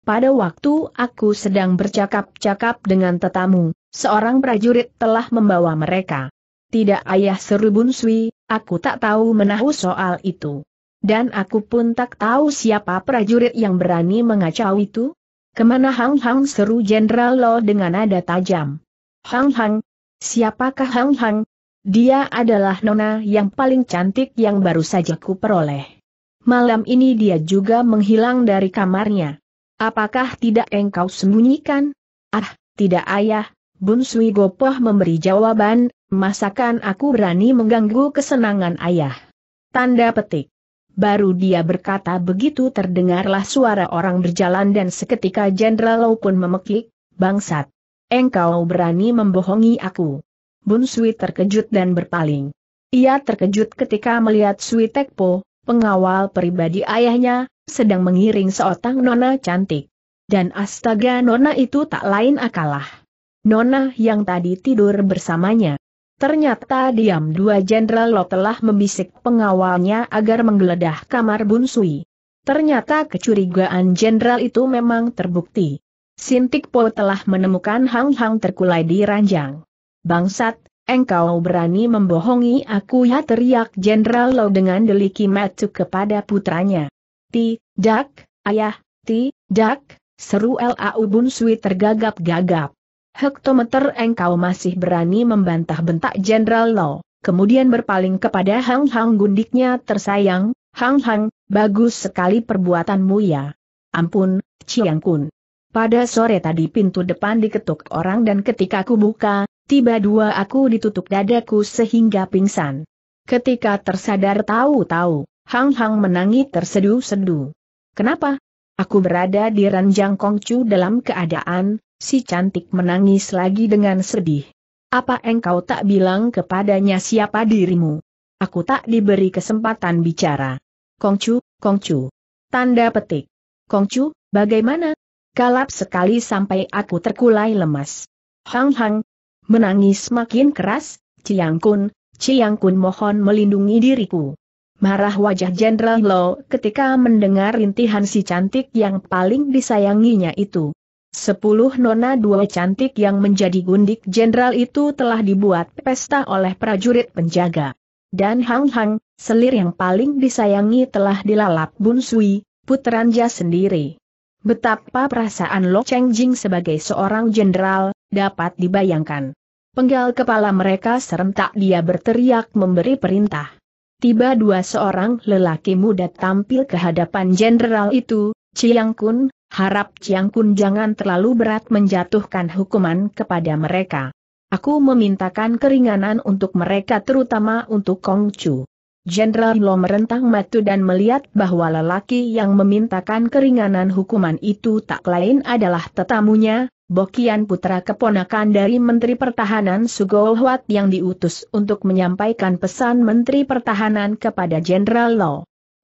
Pada waktu aku sedang bercakap-cakap dengan tetamu, seorang prajurit telah membawa mereka. Tidak ayah seru Bunswi, aku tak tahu menahu soal itu. Dan aku pun tak tahu siapa prajurit yang berani mengacau itu, Kemana Hang Hang seru Jenderal Lo dengan nada tajam. Hang Hang, siapakah Hang Hang? Dia adalah nona yang paling cantik yang baru saja ku peroleh. Malam ini dia juga menghilang dari kamarnya. Apakah tidak engkau sembunyikan? Ah, tidak ayah, Bun Sui Gopoh memberi jawaban, masakan aku berani mengganggu kesenangan ayah. Tanda petik. Baru dia berkata begitu terdengarlah suara orang berjalan dan seketika Jenderal Lau pun memekik, bangsat. Engkau berani membohongi aku. Bun Sui terkejut dan berpaling. Ia terkejut ketika melihat Sui Tekpo, pengawal pribadi ayahnya, sedang mengiring seotang nona cantik. Dan astaga nona itu tak lain akalah. Nona yang tadi tidur bersamanya. Ternyata diam dua jenderal Lo telah membisik pengawalnya agar menggeledah kamar Bun Sui. Ternyata kecurigaan jenderal itu memang terbukti. Sintik Po telah menemukan Hang Hang terkulai di ranjang. Bangsat, engkau berani membohongi aku ya teriak jenderal Lo dengan deliki matuk kepada putranya. Ti, Tidak, ayah, ti, tidak, seru Lau Bun Sui tergagap-gagap hektometer engkau masih berani membantah bentak Jenderal Law, kemudian berpaling kepada Hang Hang gundiknya tersayang, Hang Hang, bagus sekali perbuatanmu ya. Ampun, Chiang Kun. Pada sore tadi pintu depan diketuk orang dan ketika aku buka, tiba dua aku ditutup dadaku sehingga pingsan. Ketika tersadar tahu-tahu, Hang Hang menangi tersedu-sedu. Kenapa? Aku berada di ranjang Kongcu dalam keadaan Si cantik menangis lagi dengan sedih. Apa engkau tak bilang kepadanya siapa dirimu? Aku tak diberi kesempatan bicara. Kongcu, Kongcu. Tanda petik. Kongcu, bagaimana? Kalap sekali sampai aku terkulai lemas. Hang Hang. Menangis makin keras, Ciyang Kun, Ciyang Kun mohon melindungi diriku. Marah wajah Jenderal Lo ketika mendengar rintihan si cantik yang paling disayanginya itu. Sepuluh nona dua cantik yang menjadi gundik jenderal itu telah dibuat pesta oleh prajurit penjaga. Dan Hang Hang, selir yang paling disayangi telah dilalap Bun Sui, puteranja sendiri. Betapa perasaan Lo Cheng Jing sebagai seorang jenderal, dapat dibayangkan. Penggal kepala mereka serentak dia berteriak memberi perintah. Tiba dua seorang lelaki muda tampil ke hadapan jenderal itu, Chiang Kun, harap Ciang Kun jangan terlalu berat menjatuhkan hukuman kepada mereka. Aku memintakan keringanan untuk mereka terutama untuk Kong Chu. Jenderal Lo merentang matu dan melihat bahwa lelaki yang memintakan keringanan hukuman itu tak lain adalah tetamunya, Bokian putra keponakan dari Menteri Pertahanan Sugohwat yang diutus untuk menyampaikan pesan Menteri Pertahanan kepada Jenderal Lo.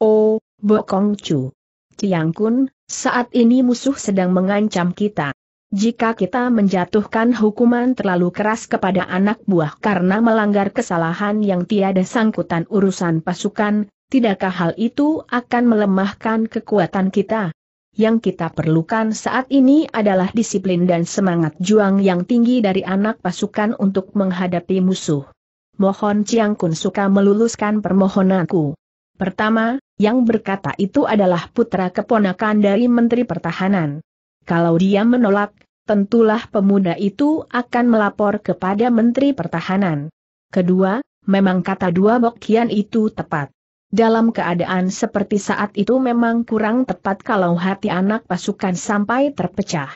Oh, Bokong Chu. Ciang Kun, saat ini musuh sedang mengancam kita. Jika kita menjatuhkan hukuman terlalu keras kepada anak buah karena melanggar kesalahan yang tiada sangkutan urusan pasukan, tidakkah hal itu akan melemahkan kekuatan kita? Yang kita perlukan saat ini adalah disiplin dan semangat juang yang tinggi dari anak pasukan untuk menghadapi musuh. Mohon Ciang Kun suka meluluskan permohonanku. Pertama, yang berkata itu adalah putra keponakan dari Menteri Pertahanan. Kalau dia menolak, tentulah pemuda itu akan melapor kepada Menteri Pertahanan. Kedua, memang kata dua bokian itu tepat. Dalam keadaan seperti saat itu memang kurang tepat kalau hati anak pasukan sampai terpecah.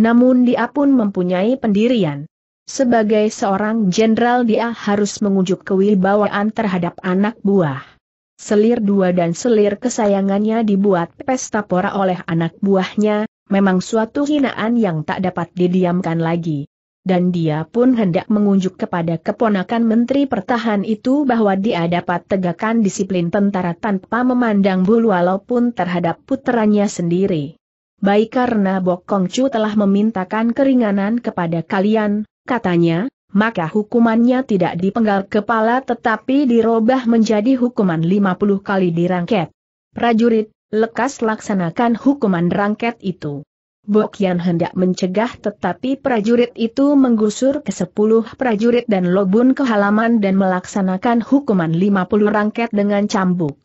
Namun dia pun mempunyai pendirian. Sebagai seorang jenderal dia harus mengujuk kewibawaan terhadap anak buah. Selir dua dan selir kesayangannya dibuat pesta pora oleh anak buahnya, memang suatu hinaan yang tak dapat didiamkan lagi. Dan dia pun hendak mengunjuk kepada keponakan Menteri Pertahan itu bahwa dia dapat tegakkan disiplin tentara tanpa memandang bulu walaupun terhadap puteranya sendiri. Baik karena Bokong Chu telah memintakan keringanan kepada kalian, katanya, maka hukumannya tidak dipenggal kepala tetapi dirubah menjadi hukuman 50 kali dirangket. Prajurit, lekas laksanakan hukuman rangket itu. Bokian hendak mencegah tetapi prajurit itu menggusur ke 10 prajurit dan lobun ke halaman dan melaksanakan hukuman 50 rangket dengan cambuk.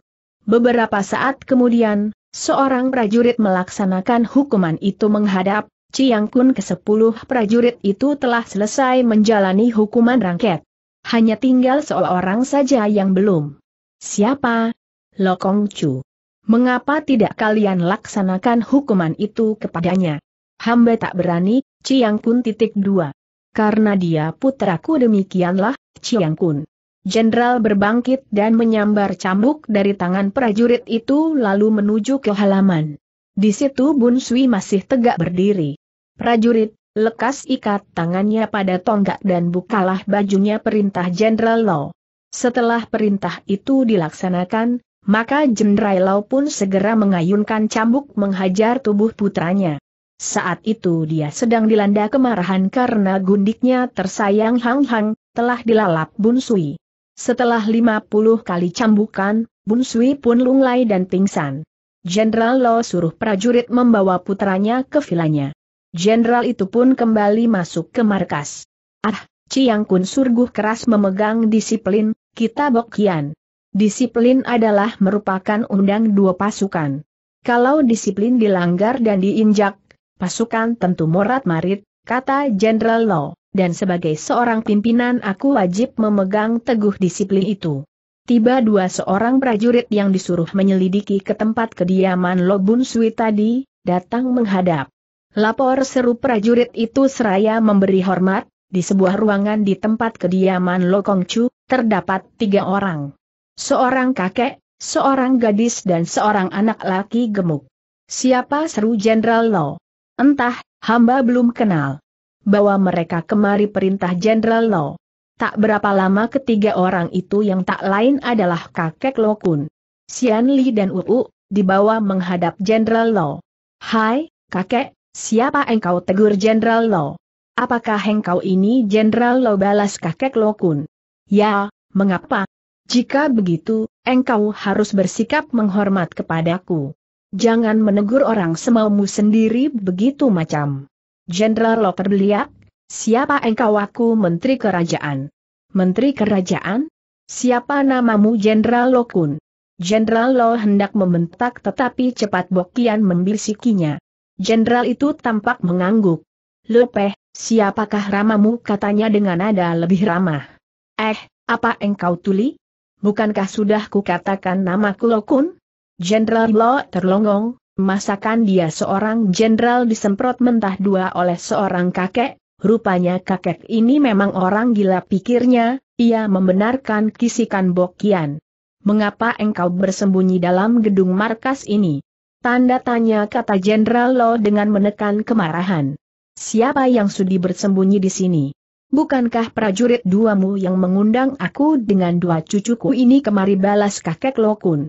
Beberapa saat kemudian, seorang prajurit melaksanakan hukuman itu menghadap, Ciang Kun ke-10 prajurit itu telah selesai menjalani hukuman rangket. Hanya tinggal seorang saja yang belum. Siapa? Lokong Chu. Mengapa tidak kalian laksanakan hukuman itu kepadanya? Hamba tak berani, Ciang Kun titik dua. Karena dia putraku demikianlah, Ciang Kun. Jenderal berbangkit dan menyambar cambuk dari tangan prajurit itu lalu menuju ke halaman. Di situ Bun Sui masih tegak berdiri. Prajurit, lekas ikat tangannya pada tonggak dan bukalah bajunya perintah Jenderal Law. Setelah perintah itu dilaksanakan, maka Jenderal Law pun segera mengayunkan cambuk menghajar tubuh putranya. Saat itu dia sedang dilanda kemarahan karena gundiknya tersayang Hang Hang, telah dilalap Bun Sui. Setelah 50 kali cambukan, Bun Sui pun lunglai dan pingsan. Jenderal Lo suruh prajurit membawa putranya ke vilanya jenderal itu pun kembali masuk ke markas. Ah, Ciang Kun surguh keras memegang disiplin, kita bokian. Disiplin adalah merupakan undang dua pasukan. Kalau disiplin dilanggar dan diinjak, pasukan tentu morat-marit, kata Jenderal Lo. dan sebagai seorang pimpinan aku wajib memegang teguh disiplin itu. Tiba dua seorang prajurit yang disuruh menyelidiki ke tempat kediaman Lo Bun Sui tadi, datang menghadap. Lapor seru prajurit itu seraya memberi hormat, di sebuah ruangan di tempat kediaman Lokong Chu, terdapat tiga orang. Seorang kakek, seorang gadis dan seorang anak laki gemuk. Siapa seru Jenderal Lo? Entah, hamba belum kenal. Bawa mereka kemari perintah Jenderal Lo. Tak berapa lama ketiga orang itu yang tak lain adalah kakek Lo Kun, Xian Li dan Uu, dibawa menghadap Jenderal Lo. Hai, kakek, Siapa engkau tegur Jenderal Lo? Apakah engkau ini Jenderal Lo balas kakek Lo Kun? Ya, mengapa? Jika begitu, engkau harus bersikap menghormat kepadaku. Jangan menegur orang semaumu sendiri begitu macam. Jenderal Lo terbeliak, siapa engkau aku Menteri Kerajaan? Menteri Kerajaan? Siapa namamu Jenderal Lo Kun? Jenderal Lo hendak membentak tetapi cepat Bokian membisikinya. Jenderal itu tampak mengangguk. Lepeh, siapakah ramamu katanya dengan nada lebih ramah. Eh, apa engkau tuli? Bukankah sudah kukatakan nama Kulokun? Jenderal Lo terlongong, masakan dia seorang jenderal disemprot mentah dua oleh seorang kakek, rupanya kakek ini memang orang gila pikirnya, ia membenarkan kisikan Bokian. Mengapa engkau bersembunyi dalam gedung markas ini? Tanda tanya kata Jenderal Lo dengan menekan kemarahan. Siapa yang sudi bersembunyi di sini? Bukankah prajurit duamu yang mengundang aku dengan dua cucuku ini kemari balas kakek Lo kun?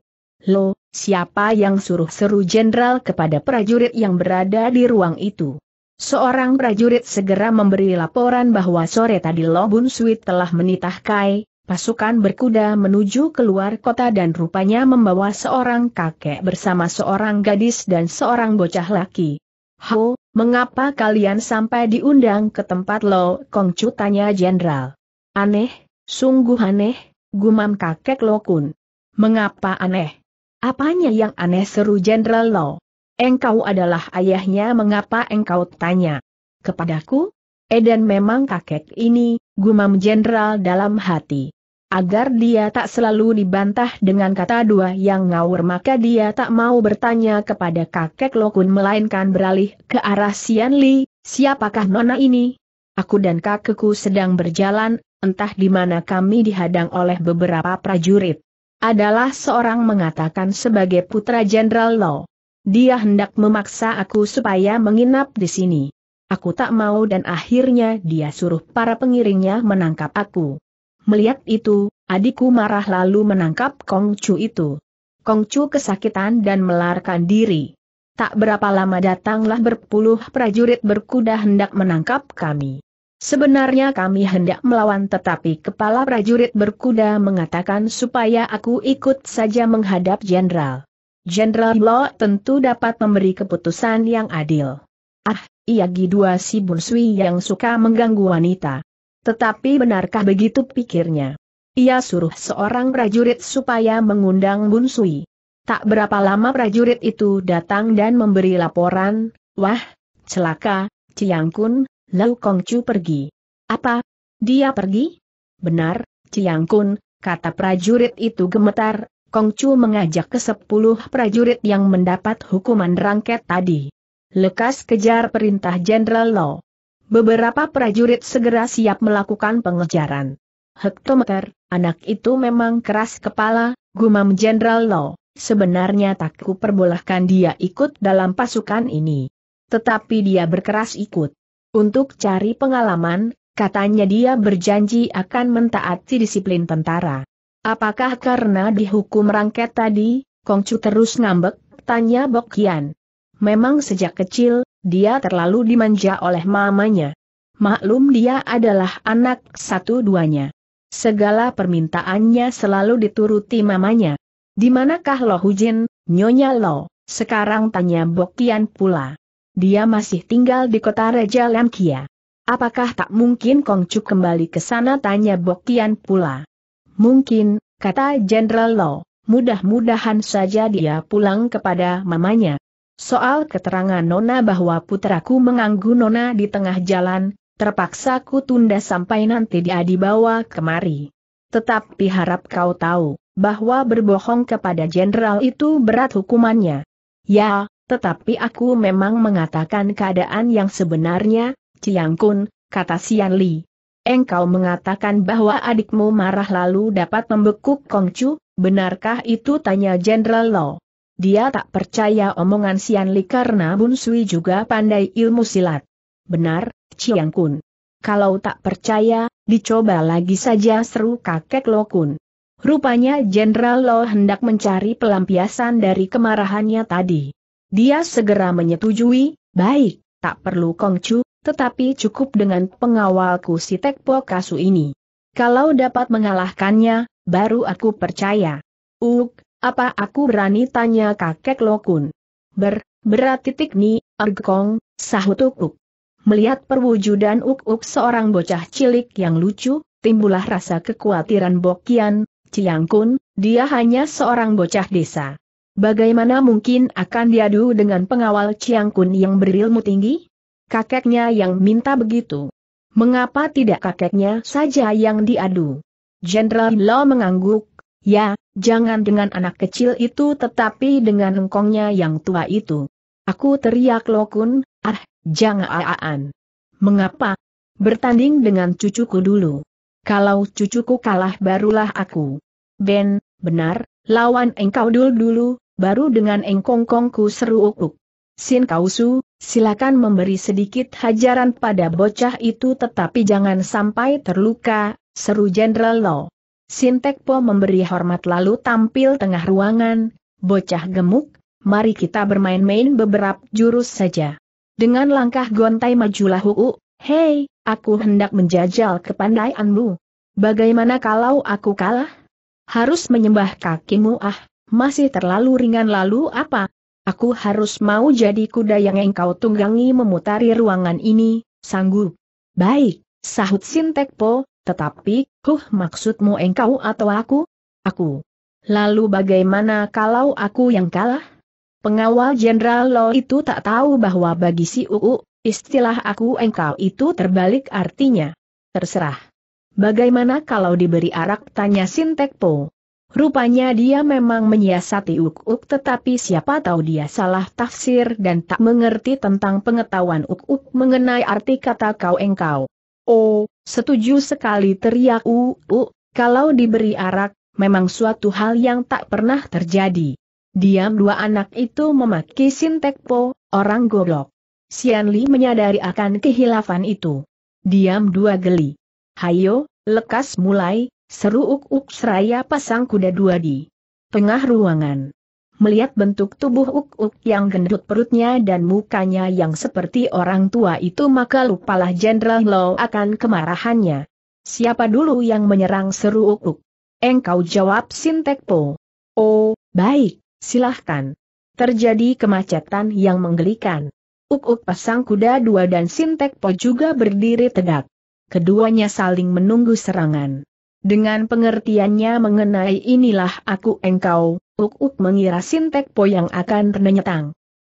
Lo, siapa yang suruh seru jenderal kepada prajurit yang berada di ruang itu? Seorang prajurit segera memberi laporan bahwa sore tadi Lo Bun Sui telah menitah Kai, Pasukan berkuda menuju keluar kota dan rupanya membawa seorang kakek bersama seorang gadis dan seorang bocah laki. Ho, mengapa kalian sampai diundang ke tempat Lo Kongcu tanya jenderal. Aneh, sungguh aneh, gumam kakek Lo Kun. Mengapa aneh? Apanya yang aneh seru jenderal Lo? Engkau adalah ayahnya mengapa engkau tanya kepadaku? Edan memang kakek ini, gumam jenderal dalam hati. Agar dia tak selalu dibantah dengan kata dua yang ngawur maka dia tak mau bertanya kepada kakek Lokun melainkan beralih ke arah Sian Li, siapakah nona ini? Aku dan kakekku sedang berjalan, entah di mana kami dihadang oleh beberapa prajurit. Adalah seorang mengatakan sebagai putra Jenderal Lo. Dia hendak memaksa aku supaya menginap di sini. Aku tak mau dan akhirnya dia suruh para pengiringnya menangkap aku. Melihat itu, adikku marah lalu menangkap Kongcu itu. Kongcu kesakitan dan melarikan diri. Tak berapa lama datanglah berpuluh prajurit berkuda hendak menangkap kami. Sebenarnya kami hendak melawan tetapi kepala prajurit berkuda mengatakan supaya aku ikut saja menghadap jenderal. Jenderal Lo tentu dapat memberi keputusan yang adil. Ah, Iya Gi dua si bunsui yang suka mengganggu wanita. Tetapi benarkah begitu pikirnya? Ia suruh seorang prajurit supaya mengundang Bun Sui. Tak berapa lama prajurit itu datang dan memberi laporan, wah, celaka, Ciang Kun, Lau Kongcu pergi. Apa? Dia pergi? Benar, Ciang Kun, kata prajurit itu gemetar, Kongcu mengajak ke sepuluh prajurit yang mendapat hukuman rangket tadi. Lekas kejar perintah Jenderal Lo. Beberapa prajurit segera siap melakukan pengejaran. Hektometer, anak itu memang keras kepala, gumam Jenderal Lo. Sebenarnya tak kuperbolehkan dia ikut dalam pasukan ini. Tetapi dia berkeras ikut. Untuk cari pengalaman, katanya dia berjanji akan mentaati disiplin tentara. Apakah karena dihukum rangket tadi, Kongcu terus ngambek, tanya Bokian. Memang sejak kecil, dia terlalu dimanja oleh mamanya. Maklum dia adalah anak satu-duanya. Segala permintaannya selalu dituruti mamanya. Di manakah Lo Hujin, Nyonya Lo? Sekarang tanya Bokian pula. Dia masih tinggal di kota Raja Lamkia. Apakah tak mungkin Kongcu kembali ke sana tanya Bokian pula. Mungkin, kata Jenderal Lo, mudah-mudahan saja dia pulang kepada mamanya. Soal keterangan Nona bahwa putraku mengganggu Nona di tengah jalan, terpaksa ku tunda sampai nanti dia dibawa kemari. Tetapi harap kau tahu, bahwa berbohong kepada jenderal itu berat hukumannya. Ya, tetapi aku memang mengatakan keadaan yang sebenarnya, Ciang Kun, kata Sian Li. Engkau mengatakan bahwa adikmu marah lalu dapat membekuk Kongcu, benarkah itu tanya Jenderal Lo? Dia tak percaya omongan Sian Li karena Bun Sui juga pandai ilmu silat. Benar, Chiang Kun. Kalau tak percaya, dicoba lagi saja seru kakek Lo Kun. Rupanya Jenderal Lo hendak mencari pelampiasan dari kemarahannya tadi. Dia segera menyetujui, baik, tak perlu Kongcu, tetapi cukup dengan pengawalku si Tekpo Kasu ini. Kalau dapat mengalahkannya, baru aku percaya. Uk, apa aku berani tanya kakek Lokun? Ber, berat titik ni, ergkong, sahut ukuk. Melihat perwujudan ukuk seorang bocah cilik yang lucu, timbullah rasa kekhawatiran Bokian, Ciangkun, dia hanya seorang bocah desa. Bagaimana mungkin akan diadu dengan pengawal Ciangkun yang berilmu tinggi? Kakeknya yang minta begitu. Mengapa tidak kakeknya saja yang diadu? Jenderal Lo mengangguk, Ya, jangan dengan anak kecil itu tetapi dengan engkongnya yang tua itu. Aku teriak Lokun, ah, jangan aaan. Mengapa? Bertanding dengan cucuku dulu. Kalau cucuku kalah barulah aku. Ben, benar, lawan engkau dul dulu, baru dengan engkongkongku seru ukuk. Sin Kausu, silakan memberi sedikit hajaran pada bocah itu tetapi jangan sampai terluka, seru Jenderal Lo. Sintekpo memberi hormat lalu tampil tengah ruangan, bocah gemuk, mari kita bermain-main beberapa jurus saja. Dengan langkah gontai majulah Huu. hei, aku hendak menjajal kepandaianmu. Bagaimana kalau aku kalah? Harus menyembah kakimu ah, masih terlalu ringan lalu apa? Aku harus mau jadi kuda yang engkau tunggangi memutari ruangan ini, sanggup. Baik, sahut Sintekpo, tetapi, huh maksudmu engkau atau aku? Aku. Lalu bagaimana kalau aku yang kalah? Pengawal Jenderal Lo itu tak tahu bahwa bagi si UU, istilah aku engkau itu terbalik artinya. Terserah. Bagaimana kalau diberi arak tanya sintek po. Rupanya dia memang menyiasati Uk-Uk tetapi siapa tahu dia salah tafsir dan tak mengerti tentang pengetahuan Uk-Uk mengenai arti kata kau engkau. Oh, Setuju sekali teriak U, U, kalau diberi arak, memang suatu hal yang tak pernah terjadi. Diam dua anak itu memaki Sintekpo, orang goblok. Sian Li menyadari akan kehilafan itu. Diam dua geli. Hayo, lekas mulai, seru uk-uk seraya pasang kuda dua di tengah ruangan melihat bentuk tubuh Uk-Uk yang gendut perutnya dan mukanya yang seperti orang tua itu maka lupalah Jenderal Lo akan kemarahannya. Siapa dulu yang menyerang seru Uk-Uk? Engkau jawab Sintekpo. Oh, baik, silahkan. Terjadi kemacetan yang menggelikan. Uk-Uk pasang kuda dua dan Sintekpo juga berdiri tegak. Keduanya saling menunggu serangan. Dengan pengertiannya mengenai inilah aku engkau, Uk-Uk mengira sintek po yang akan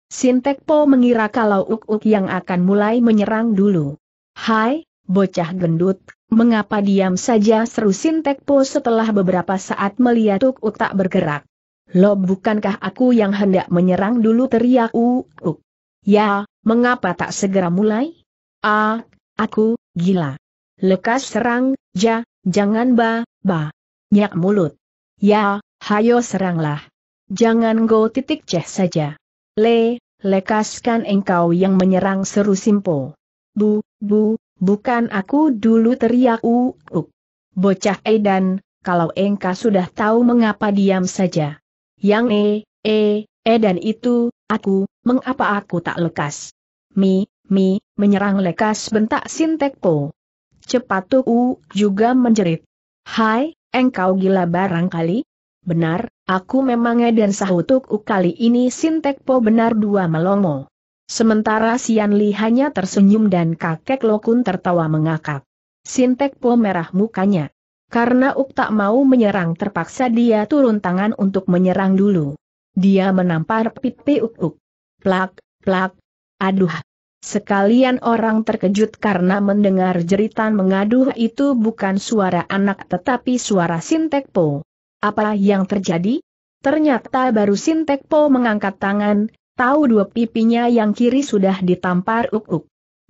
Sintek po mengira kalau Uk-Uk yang akan mulai menyerang dulu. Hai, bocah gendut, mengapa diam saja seru sintek po setelah beberapa saat melihat Uk-Uk tak bergerak. Lo bukankah aku yang hendak menyerang dulu teriak Uk-Uk. Ya, mengapa tak segera mulai? Ah, aku, gila. Lekas serang, ja, jangan ba, ba. Nyak mulut. Ya, hayo seranglah. Jangan go titik ceh saja. Le, lekaskan engkau yang menyerang seru Simpo. Bu, bu, bukan aku dulu teriak uuk. Bocah Edan, kalau engkau sudah tahu mengapa diam saja. Yang e, e, Edan itu, aku, mengapa aku tak lekas? Mi, mi, menyerang lekas bentak Sintekpo. Cepat uuk juga menjerit. Hai, engkau gila barangkali? Benar, aku memang Eden sahutuk kali ini Sintekpo benar dua melongo. Sementara Sian Li hanya tersenyum dan kakek Lokun tertawa mengakak. Sintekpo merah mukanya. Karena Uk tak mau menyerang terpaksa dia turun tangan untuk menyerang dulu. Dia menampar pipi Uk Uk. Plak, plak, aduh. Sekalian orang terkejut karena mendengar jeritan mengaduh itu bukan suara anak tetapi suara Sintekpo. Apa yang terjadi? Ternyata baru Sintekpo mengangkat tangan, tahu dua pipinya yang kiri sudah ditampar Uk-Uk.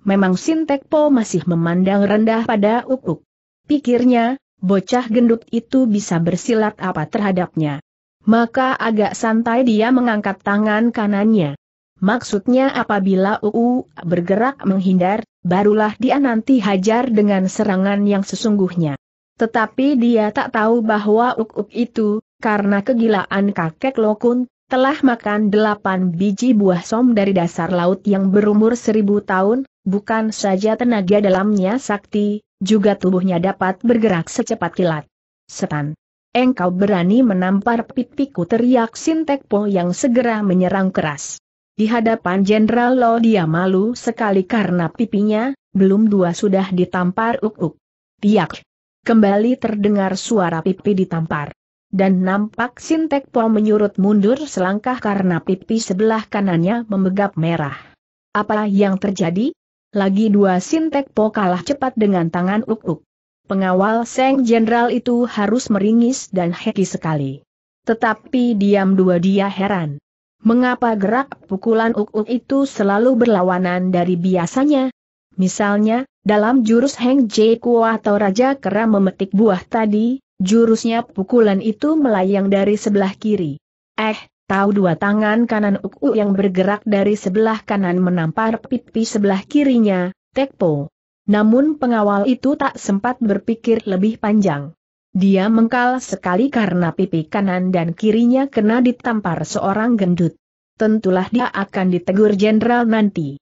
Memang Sintekpo masih memandang rendah pada Uk-Uk. Pikirnya, bocah gendut itu bisa bersilat apa terhadapnya. Maka agak santai dia mengangkat tangan kanannya. Maksudnya apabila UU bergerak menghindar, barulah dia nanti hajar dengan serangan yang sesungguhnya. Tetapi dia tak tahu bahwa uk-uk itu, karena kegilaan kakek Lokun, telah makan delapan biji buah som dari dasar laut yang berumur seribu tahun, bukan saja tenaga dalamnya sakti, juga tubuhnya dapat bergerak secepat kilat. Setan. Engkau berani menampar pipiku teriak Sintekpo yang segera menyerang keras. Di hadapan Jenderal Lo dia malu sekali karena pipinya, belum dua sudah ditampar uk-uk. Tiak kembali terdengar suara pipi ditampar. Dan nampak Sintek Po menyurut mundur selangkah karena pipi sebelah kanannya memegap merah. Apa yang terjadi? Lagi dua Sintek Po kalah cepat dengan tangan Uk-Uk. Pengawal Seng Jenderal itu harus meringis dan heki sekali. Tetapi diam dua dia heran. Mengapa gerak pukulan uk-uk itu selalu berlawanan dari biasanya? Misalnya, dalam jurus Heng Jie Kuo atau Raja Kera memetik buah tadi, jurusnya pukulan itu melayang dari sebelah kiri. Eh, tahu dua tangan kanan Uku yang bergerak dari sebelah kanan menampar pipi sebelah kirinya, Tekpo. Namun pengawal itu tak sempat berpikir lebih panjang. Dia mengkal sekali karena pipi kanan dan kirinya kena ditampar seorang gendut. Tentulah dia akan ditegur jenderal nanti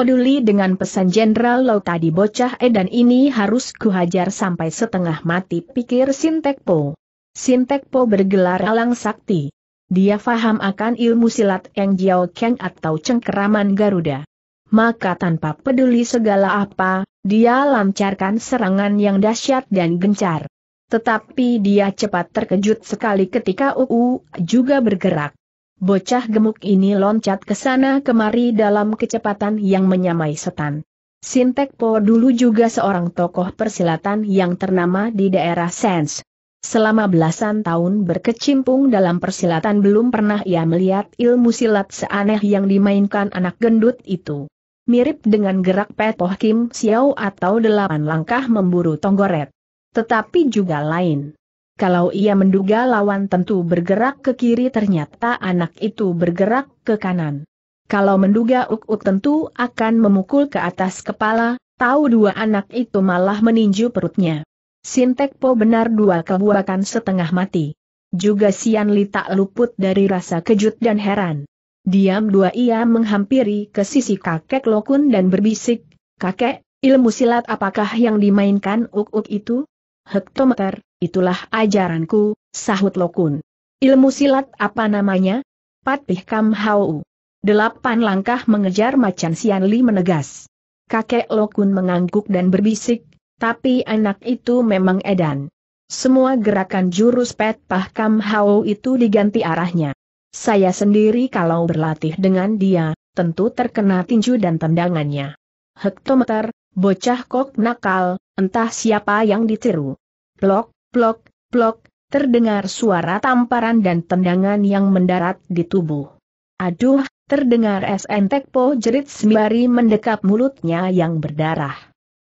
peduli dengan pesan Jenderal Lau tadi bocah edan ini harus kuhajar sampai setengah mati pikir Sintekpo. Sintekpo bergelar alang sakti. Dia faham akan ilmu silat Eng Jiao Keng atau cengkeraman Garuda. Maka tanpa peduli segala apa, dia lancarkan serangan yang dahsyat dan gencar. Tetapi dia cepat terkejut sekali ketika UU juga bergerak. Bocah gemuk ini loncat ke sana kemari dalam kecepatan yang menyamai setan. Sintek Po dulu juga seorang tokoh persilatan yang ternama di daerah Sens. Selama belasan tahun berkecimpung dalam persilatan belum pernah ia melihat ilmu silat seaneh yang dimainkan anak gendut itu. Mirip dengan gerak petoh Kim Xiao atau delapan langkah memburu tonggoret. Tetapi juga lain. Kalau ia menduga lawan tentu bergerak ke kiri ternyata anak itu bergerak ke kanan. Kalau menduga Ukut tentu akan memukul ke atas kepala, tahu dua anak itu malah meninju perutnya. Sintekpo benar dua kebuakan setengah mati. Juga Sian Li tak luput dari rasa kejut dan heran. Diam dua ia menghampiri ke sisi kakek Lokun dan berbisik, Kakek, ilmu silat apakah yang dimainkan Ukut itu? hektometer, itulah ajaranku, sahut Lokun. Ilmu silat apa namanya? Patih Kam Hau. Delapan langkah mengejar macan Sianli menegas. Kakek Lokun mengangguk dan berbisik, tapi anak itu memang edan. Semua gerakan jurus Pet Kam Hao itu diganti arahnya. Saya sendiri kalau berlatih dengan dia, tentu terkena tinju dan tendangannya. Hektometer, bocah kok nakal, entah siapa yang ditiru. Plok, plok, plok, terdengar suara tamparan dan tendangan yang mendarat di tubuh. Aduh, terdengar SN Tekpo jerit sembari mendekap mulutnya yang berdarah.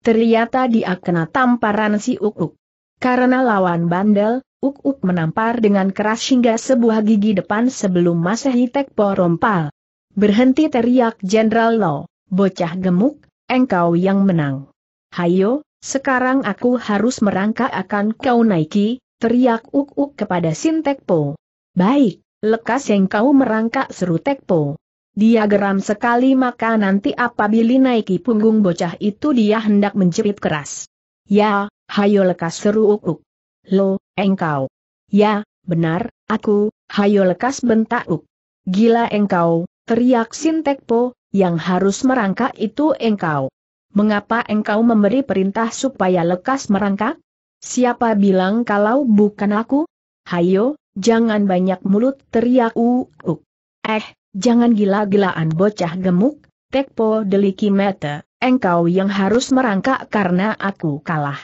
Ternyata dia kena tamparan si Ukuk. Karena lawan bandel, Ukuk menampar dengan keras hingga sebuah gigi depan sebelum Masehi Tekpo rompal. Berhenti teriak Jenderal Lo, bocah gemuk, engkau yang menang. Hayo, sekarang aku harus merangkak akan kau naiki, teriak Uk-Uk kepada Sintekpo. Baik, lekas yang kau merangkak seru Tekpo. Dia geram sekali maka nanti apabila naiki punggung bocah itu dia hendak menjepit keras. Ya, hayo lekas seru Uk-Uk. Lo, engkau. Ya, benar, aku, hayo lekas bentak Uk. Gila engkau, teriak Sintekpo, yang harus merangkak itu engkau. Mengapa engkau memberi perintah supaya lekas merangkak? Siapa bilang kalau bukan aku? Hayo, jangan banyak mulut teriak uuk. Eh, jangan gila-gilaan bocah gemuk, tekpo deliki mata, engkau yang harus merangkak karena aku kalah.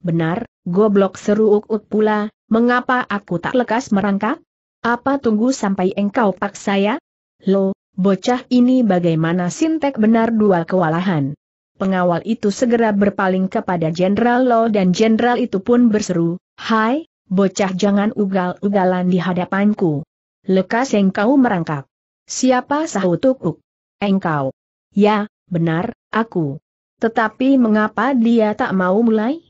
Benar, goblok seru uuk pula, mengapa aku tak lekas merangkak? Apa tunggu sampai engkau paksa ya? Lo, bocah ini bagaimana sintek benar dua kewalahan. Pengawal itu segera berpaling kepada Jenderal Lo dan Jenderal itu pun berseru, Hai, bocah jangan ugal-ugalan di hadapanku. Lekas engkau merangkak. Siapa sahut tukuk? Engkau. Ya, benar, aku. Tetapi mengapa dia tak mau mulai?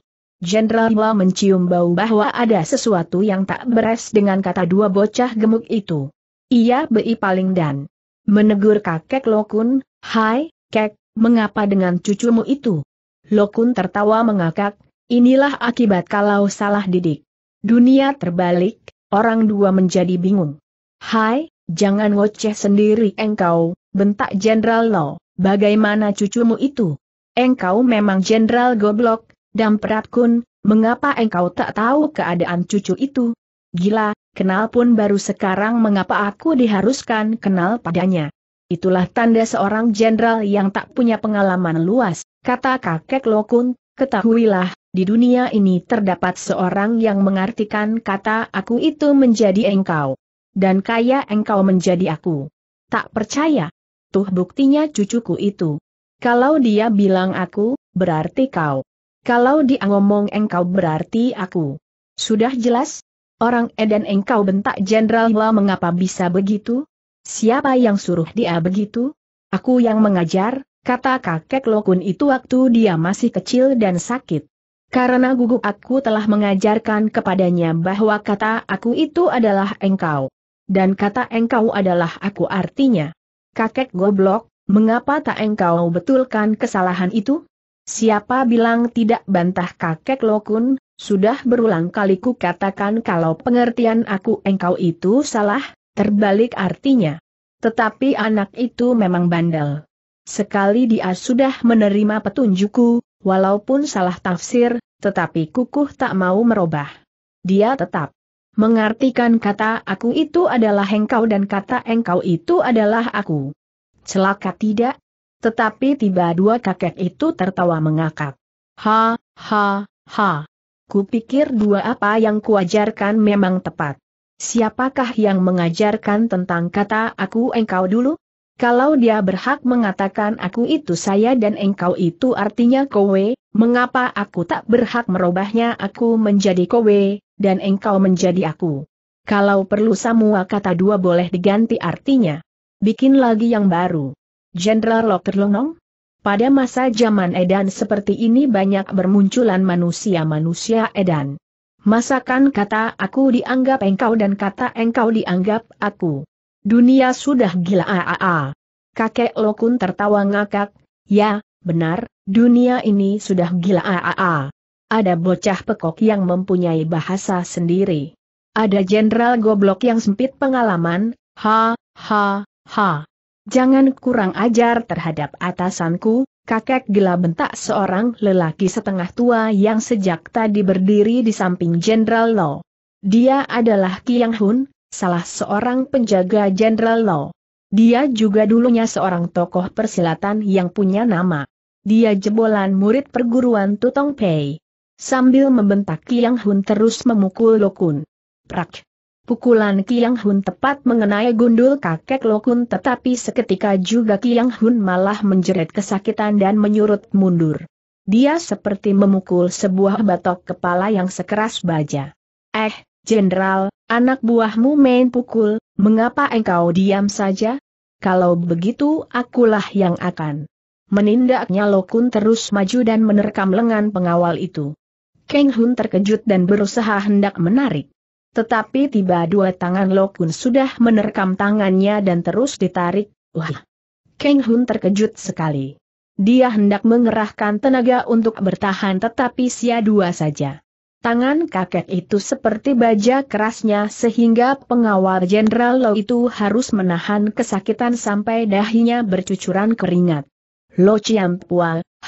Jenderal Lo mencium bau bahwa ada sesuatu yang tak beres dengan kata dua bocah gemuk itu. Ia bei paling dan menegur kakek Lokun, Hai, kek, Mengapa dengan cucumu itu? Lokun tertawa mengakak, inilah akibat kalau salah didik. Dunia terbalik, orang dua menjadi bingung. Hai, jangan ngoceh sendiri engkau, bentak Jenderal Lo, bagaimana cucumu itu? Engkau memang Jenderal Goblok, dan Kun, mengapa engkau tak tahu keadaan cucu itu? Gila, kenal pun baru sekarang mengapa aku diharuskan kenal padanya. Itulah tanda seorang jenderal yang tak punya pengalaman luas, kata kakek Lokun, ketahuilah, di dunia ini terdapat seorang yang mengartikan kata aku itu menjadi engkau. Dan kaya engkau menjadi aku. Tak percaya. Tuh buktinya cucuku itu. Kalau dia bilang aku, berarti kau. Kalau dia ngomong engkau berarti aku. Sudah jelas? Orang edan engkau bentak Jenderal Hua mengapa bisa begitu? Siapa yang suruh dia begitu? Aku yang mengajar, kata kakek Lokun itu waktu dia masih kecil dan sakit. Karena gugup aku telah mengajarkan kepadanya bahwa kata aku itu adalah engkau. Dan kata engkau adalah aku artinya. Kakek goblok, mengapa tak engkau betulkan kesalahan itu? Siapa bilang tidak bantah kakek Lokun, sudah berulang kali ku katakan kalau pengertian aku engkau itu salah, Terbalik artinya. Tetapi anak itu memang bandel. Sekali dia sudah menerima petunjukku, walaupun salah tafsir, tetapi kukuh tak mau merubah. Dia tetap mengartikan kata aku itu adalah engkau dan kata engkau itu adalah aku. Celaka tidak? Tetapi tiba dua kakek itu tertawa mengakak. Ha, ha, ha. Kupikir dua apa yang kuajarkan memang tepat. Siapakah yang mengajarkan tentang kata aku engkau dulu? Kalau dia berhak mengatakan aku itu saya dan engkau itu artinya kowe, mengapa aku tak berhak merubahnya aku menjadi kowe, dan engkau menjadi aku? Kalau perlu semua kata dua boleh diganti artinya. Bikin lagi yang baru. Jenderal Lokerlonong? Pada masa zaman Edan seperti ini banyak bermunculan manusia-manusia Edan. Masakan kata aku dianggap engkau dan kata engkau dianggap aku. Dunia sudah gila aaa. Kakek Lokun tertawa ngakak, ya, benar, dunia ini sudah gila aaa. Ada bocah pekok yang mempunyai bahasa sendiri. Ada jenderal goblok yang sempit pengalaman, ha, ha, ha. Jangan kurang ajar terhadap atasanku, kakek gila bentak seorang lelaki setengah tua yang sejak tadi berdiri di samping Jenderal Lo. Dia adalah Kiang Hun, salah seorang penjaga Jenderal Lo. Dia juga dulunya seorang tokoh persilatan yang punya nama. Dia jebolan murid perguruan Tutong Pei. Sambil membentak Kiang Hun terus memukul Lokun. Prak! Pukulan Kiang Hun tepat mengenai gundul kakek Lokun tetapi seketika juga Kiang Hun malah menjerit kesakitan dan menyurut mundur. Dia seperti memukul sebuah batok kepala yang sekeras baja. Eh, Jenderal, anak buahmu main pukul, mengapa engkau diam saja? Kalau begitu akulah yang akan. Menindaknya Lokun terus maju dan menerkam lengan pengawal itu. Keng Hun terkejut dan berusaha hendak menarik. Tetapi tiba dua tangan Lokun sudah menerkam tangannya dan terus ditarik, wah. Kang Hun terkejut sekali. Dia hendak mengerahkan tenaga untuk bertahan tetapi sia dua saja. Tangan kakek itu seperti baja kerasnya sehingga pengawal Jenderal Lo itu harus menahan kesakitan sampai dahinya bercucuran keringat. Lo Chiam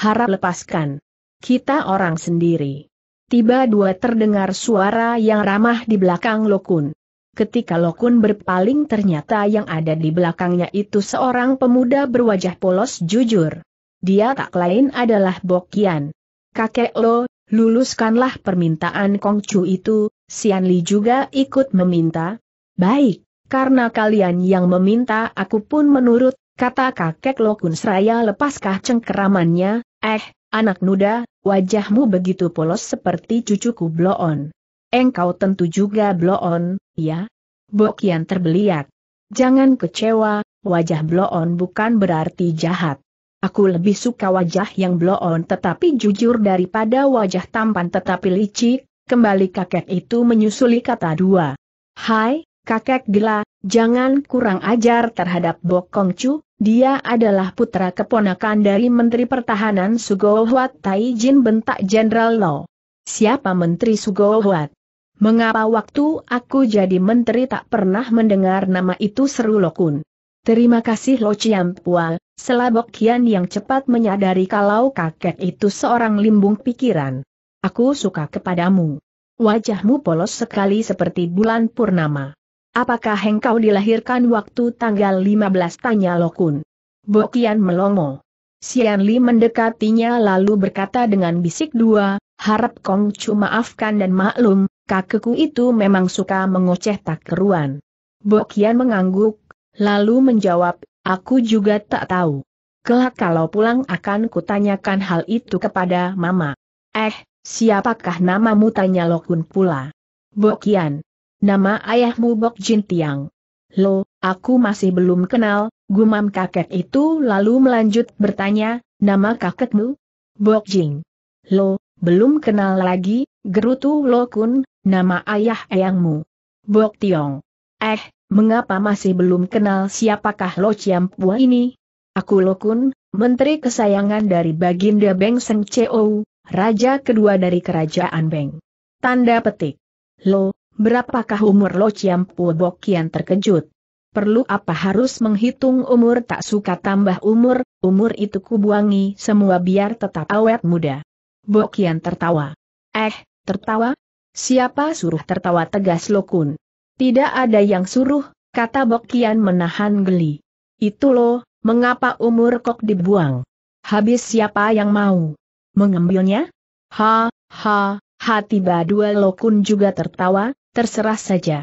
harap lepaskan. Kita orang sendiri. Tiba dua terdengar suara yang ramah di belakang Lokun. Ketika Lokun berpaling ternyata yang ada di belakangnya itu seorang pemuda berwajah polos jujur. Dia tak lain adalah Bokian. Kakek Lo, luluskanlah permintaan Kongcu itu, Sian Li juga ikut meminta. Baik, karena kalian yang meminta aku pun menurut, kata kakek Lokun seraya lepaskah cengkeramannya, eh, Anak muda, wajahmu begitu polos seperti cucuku Bloon. Engkau tentu juga Bloon, ya? Bokian terbeliak. Jangan kecewa, wajah Bloon bukan berarti jahat. Aku lebih suka wajah yang Bloon tetapi jujur daripada wajah tampan tetapi licik, kembali kakek itu menyusuli kata dua. Hai, kakek gila, jangan kurang ajar terhadap Bok Kong Chu, dia adalah putra keponakan dari Menteri Pertahanan Sugohuat Huat Tai Jin bentak Jenderal Lo. Siapa Menteri Sugohuat? Mengapa waktu aku jadi menteri tak pernah mendengar nama itu seru Kun? Terima kasih Lo Chiam Pual, selabok kian yang cepat menyadari kalau kakek itu seorang limbung pikiran. Aku suka kepadamu. Wajahmu polos sekali seperti bulan purnama. Apakah engkau dilahirkan waktu tanggal 15 tanya Lokun? Bokian melongo. Xian Li mendekatinya lalu berkata dengan bisik dua, harap Kong Chu maafkan dan maklum, kakekku itu memang suka mengoceh tak keruan. Bokian mengangguk, lalu menjawab, aku juga tak tahu. Kelak kalau pulang akan kutanyakan hal itu kepada mama. Eh, siapakah namamu tanya Lokun pula. Bokian. Nama ayahmu Bok Jin Tiang. Lo, aku masih belum kenal, gumam kakek itu lalu melanjut bertanya, nama kakekmu? Bok Jin. Lo, belum kenal lagi, gerutu Lo Kun, nama ayah eyangmu. Bok Tiong. Eh, mengapa masih belum kenal siapakah Lo Ciam Pua ini? Aku Lo Kun, menteri kesayangan dari Baginda Beng Seng Chou, raja kedua dari kerajaan Beng. Tanda petik. Lo, Berapakah umur Lo Chiam Pu kian terkejut? Perlu apa harus menghitung umur tak suka tambah umur, umur itu kubuangi semua biar tetap awet muda. Bokian tertawa. Eh, tertawa? Siapa suruh tertawa tegas lo kun. Tidak ada yang suruh, kata Bokian menahan geli. Itu lo. mengapa umur kok dibuang? Habis siapa yang mau? Mengambilnya? Ha, ha, ha tiba dua kun juga tertawa, Terserah saja.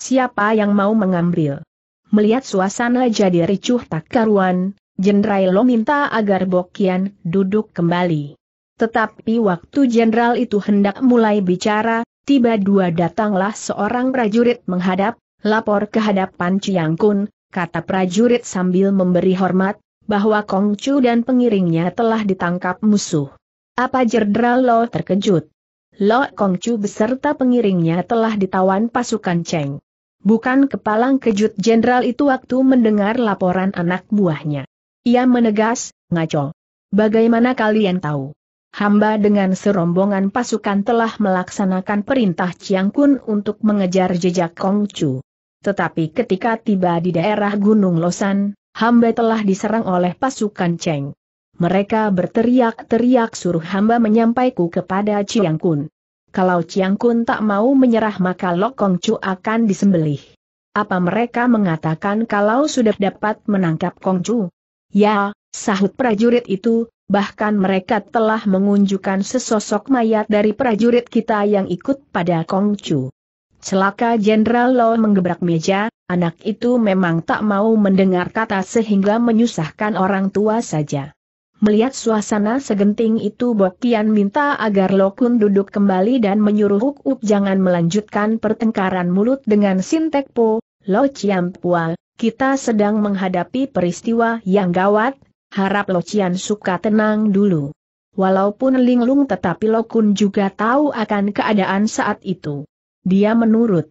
Siapa yang mau mengambil? Melihat suasana jadi ricuh tak karuan, Jenderal Lo minta agar Bokian duduk kembali. Tetapi waktu jenderal itu hendak mulai bicara, tiba dua datanglah seorang prajurit menghadap, lapor ke hadapan Chiang Kun, kata prajurit sambil memberi hormat, bahwa Kong Chu dan pengiringnya telah ditangkap musuh. Apa jenderal Lo terkejut? Lo Kongcu beserta pengiringnya telah ditawan pasukan Cheng. Bukan kepalang kejut jenderal itu waktu mendengar laporan anak buahnya. Ia menegas, ngaco. Bagaimana kalian tahu? Hamba dengan serombongan pasukan telah melaksanakan perintah Chiang Kun untuk mengejar jejak Kongcu. Tetapi ketika tiba di daerah Gunung Losan, hamba telah diserang oleh pasukan Cheng. Mereka berteriak-teriak suruh hamba menyampaiku kepada Chiang Kun. Kalau Chiang Kun tak mau menyerah maka Lok Kong Chu akan disembelih. Apa mereka mengatakan kalau sudah dapat menangkap Kong Chu? Ya, sahut prajurit itu, bahkan mereka telah mengunjukkan sesosok mayat dari prajurit kita yang ikut pada Kong Chu. Celaka Jenderal Lo menggebrak meja, anak itu memang tak mau mendengar kata sehingga menyusahkan orang tua saja. Melihat suasana segenting itu Bokian minta agar Lokun duduk kembali dan menyuruh Huk Up jangan melanjutkan pertengkaran mulut dengan Sintek Po. Lo Pua, kita sedang menghadapi peristiwa yang gawat, harap Lo Chiam suka tenang dulu. Walaupun linglung tetapi Lokun juga tahu akan keadaan saat itu. Dia menurut.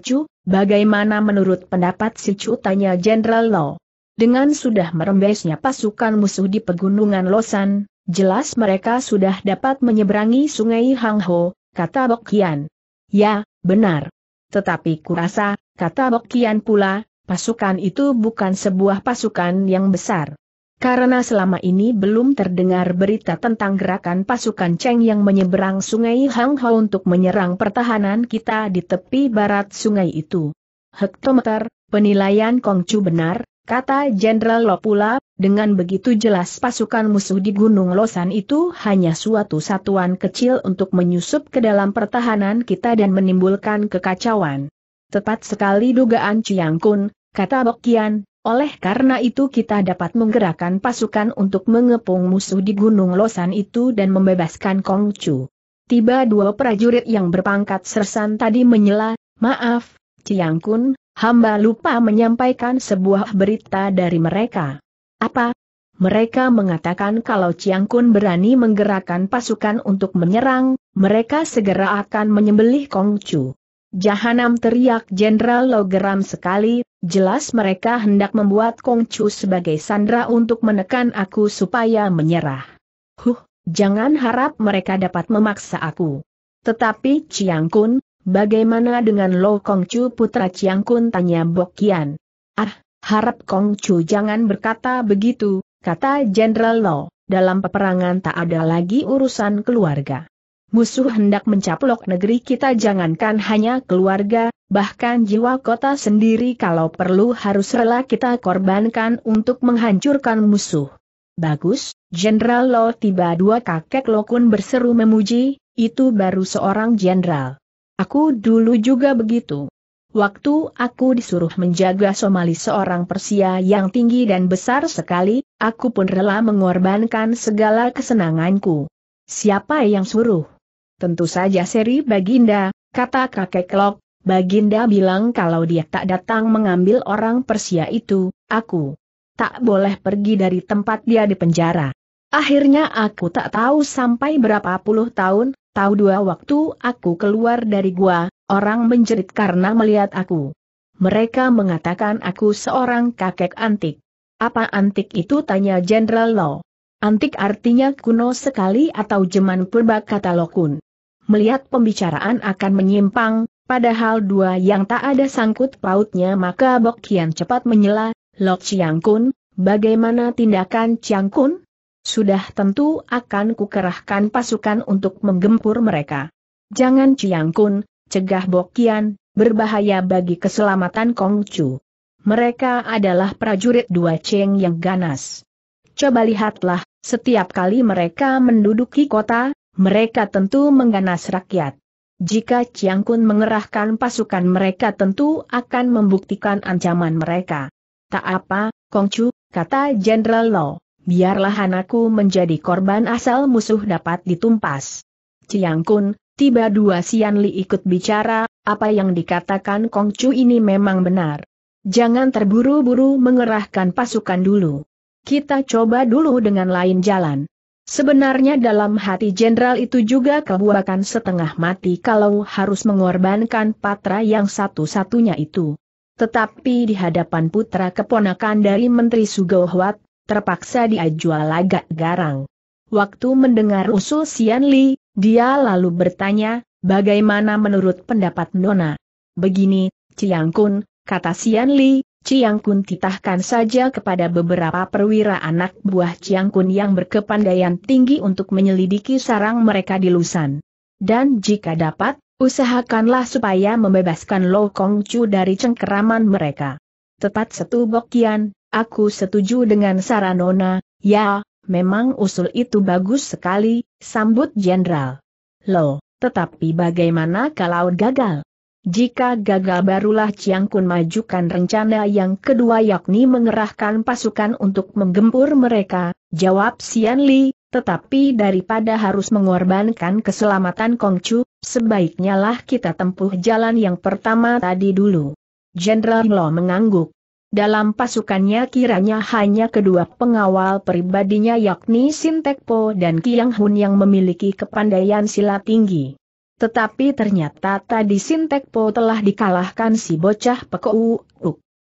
Chu, bagaimana menurut pendapat si Chu tanya Jenderal Lo? Dengan sudah merembesnya pasukan musuh di pegunungan Losan, jelas mereka sudah dapat menyeberangi sungai Hangho, kata Bokian. Ya, benar. Tetapi kurasa, kata Bokian pula, pasukan itu bukan sebuah pasukan yang besar. Karena selama ini belum terdengar berita tentang gerakan pasukan Cheng yang menyeberang sungai Hangho untuk menyerang pertahanan kita di tepi barat sungai itu. Hektometer, penilaian Kongcu benar, kata Jenderal Lo Pula dengan begitu jelas pasukan musuh di Gunung Losan itu hanya suatu satuan kecil untuk menyusup ke dalam pertahanan kita dan menimbulkan kekacauan. Tepat sekali dugaan Chiang Kun, kata Bokian, oleh karena itu kita dapat menggerakkan pasukan untuk mengepung musuh di Gunung Losan itu dan membebaskan Kong Chu Tiba dua prajurit yang berpangkat sersan tadi menyela, maaf, Chiang Kun, Hamba lupa menyampaikan sebuah berita dari mereka. Apa? Mereka mengatakan kalau Chiang Kun berani menggerakkan pasukan untuk menyerang, mereka segera akan menyembelih Kong Chu. Jahanam teriak Jenderal geram sekali, jelas mereka hendak membuat Kong Chu sebagai sandra untuk menekan aku supaya menyerah. Huh, jangan harap mereka dapat memaksa aku. Tetapi Chiang Kun, Bagaimana dengan Lo Kong Chu putra Chiang Kun tanya Bokian? Ah, harap Kong Chu jangan berkata begitu, kata Jenderal Lo, dalam peperangan tak ada lagi urusan keluarga. Musuh hendak mencaplok negeri kita jangankan hanya keluarga, bahkan jiwa kota sendiri kalau perlu harus rela kita korbankan untuk menghancurkan musuh. Bagus, Jenderal Lo tiba dua kakek Lo Kun berseru memuji, itu baru seorang jenderal. Aku dulu juga begitu. Waktu aku disuruh menjaga Somali seorang Persia yang tinggi dan besar sekali, aku pun rela mengorbankan segala kesenanganku. Siapa yang suruh? Tentu saja seri Baginda, kata kakek Klok. Baginda bilang kalau dia tak datang mengambil orang Persia itu, aku tak boleh pergi dari tempat dia di penjara. Akhirnya aku tak tahu sampai berapa puluh tahun, Tahu dua waktu aku keluar dari gua, orang menjerit karena melihat aku. Mereka mengatakan aku seorang kakek antik. Apa antik itu tanya Jenderal Lo. Antik artinya kuno sekali atau jeman purba kata Lokun. Melihat pembicaraan akan menyimpang, padahal dua yang tak ada sangkut pautnya maka Bok Kian cepat menyela, Lok Chiang Kun, bagaimana tindakan Chiang Kun? Sudah tentu akan kukerahkan pasukan untuk menggempur mereka. Jangan Ciangkun, Kun, cegah Bokian, berbahaya bagi keselamatan Kongcu. Mereka adalah prajurit dua Cheng yang ganas. Coba lihatlah, setiap kali mereka menduduki kota, mereka tentu mengganas rakyat. Jika Ciangkun Kun mengerahkan pasukan mereka tentu akan membuktikan ancaman mereka. Tak apa, Kongcu, kata Jenderal Lo biarlah anakku menjadi korban asal musuh dapat ditumpas. Ciang Kun, tiba dua Sian Li ikut bicara, apa yang dikatakan Kong Chu ini memang benar. Jangan terburu-buru mengerahkan pasukan dulu. Kita coba dulu dengan lain jalan. Sebenarnya dalam hati jenderal itu juga kebuakan setengah mati kalau harus mengorbankan patra yang satu-satunya itu. Tetapi di hadapan putra keponakan dari Menteri Sugohwat, terpaksa dia jual agak garang. Waktu mendengar usul Sian Li, dia lalu bertanya, bagaimana menurut pendapat Nona? Begini, Ciang Kun, kata Sian Li, Ciang Kun titahkan saja kepada beberapa perwira anak buah Ciang Kun yang berkepandaian tinggi untuk menyelidiki sarang mereka di Lusan. Dan jika dapat, usahakanlah supaya membebaskan Lo Kong Chu dari cengkeraman mereka. Tepat setu Bokian, Aku setuju dengan saran Nona, ya, memang usul itu bagus sekali, sambut Jenderal. Loh, tetapi bagaimana kalau gagal? Jika gagal barulah Chiang Kun majukan rencana yang kedua yakni mengerahkan pasukan untuk menggempur mereka, jawab Xian Li, tetapi daripada harus mengorbankan keselamatan Kongcu, sebaiknya lah kita tempuh jalan yang pertama tadi dulu. Jenderal Lo mengangguk. Dalam pasukannya kiranya hanya kedua pengawal pribadinya yakni Sintekpo dan Kiang Hun yang memiliki kepandaian silat tinggi. Tetapi ternyata tadi Sintekpo telah dikalahkan si bocah Pekou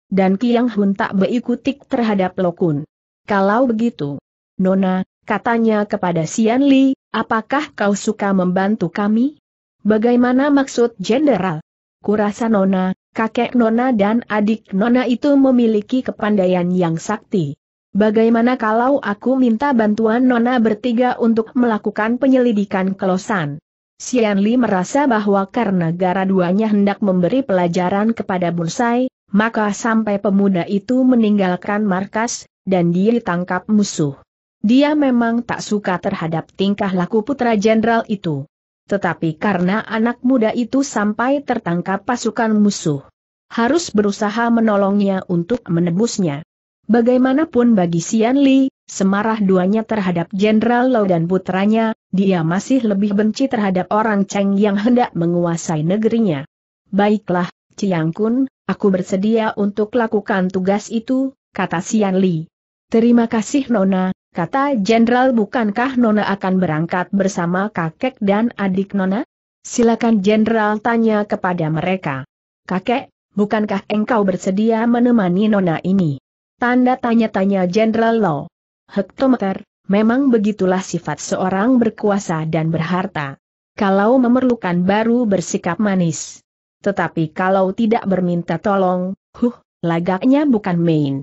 Dan Kiang Hun tak berikutik terhadap Lokun. Kalau begitu, Nona, katanya kepada Sian Li, apakah kau suka membantu kami? Bagaimana maksud jenderal? Kurasa Nona, kakek Nona dan adik Nona itu memiliki kepandaian yang sakti. Bagaimana kalau aku minta bantuan Nona bertiga untuk melakukan penyelidikan kelosan? Sian Li merasa bahwa karena gara duanya hendak memberi pelajaran kepada Bunsai, maka sampai pemuda itu meninggalkan markas, dan dia ditangkap musuh. Dia memang tak suka terhadap tingkah laku putra jenderal itu. Tetapi karena anak muda itu sampai tertangkap pasukan musuh, harus berusaha menolongnya untuk menebusnya. Bagaimanapun bagi Sian Li, semarah duanya terhadap Jenderal Lo dan putranya, dia masih lebih benci terhadap orang Cheng yang hendak menguasai negerinya. Baiklah, Chiang Kun, aku bersedia untuk lakukan tugas itu, kata Sian Li. Terima kasih Nona, Kata Jenderal bukankah Nona akan berangkat bersama kakek dan adik Nona? Silakan Jenderal tanya kepada mereka. Kakek, bukankah engkau bersedia menemani Nona ini? Tanda tanya-tanya Jenderal Lo. Hektometer, memang begitulah sifat seorang berkuasa dan berharta. Kalau memerlukan baru bersikap manis. Tetapi kalau tidak berminta tolong, huh, lagaknya bukan main.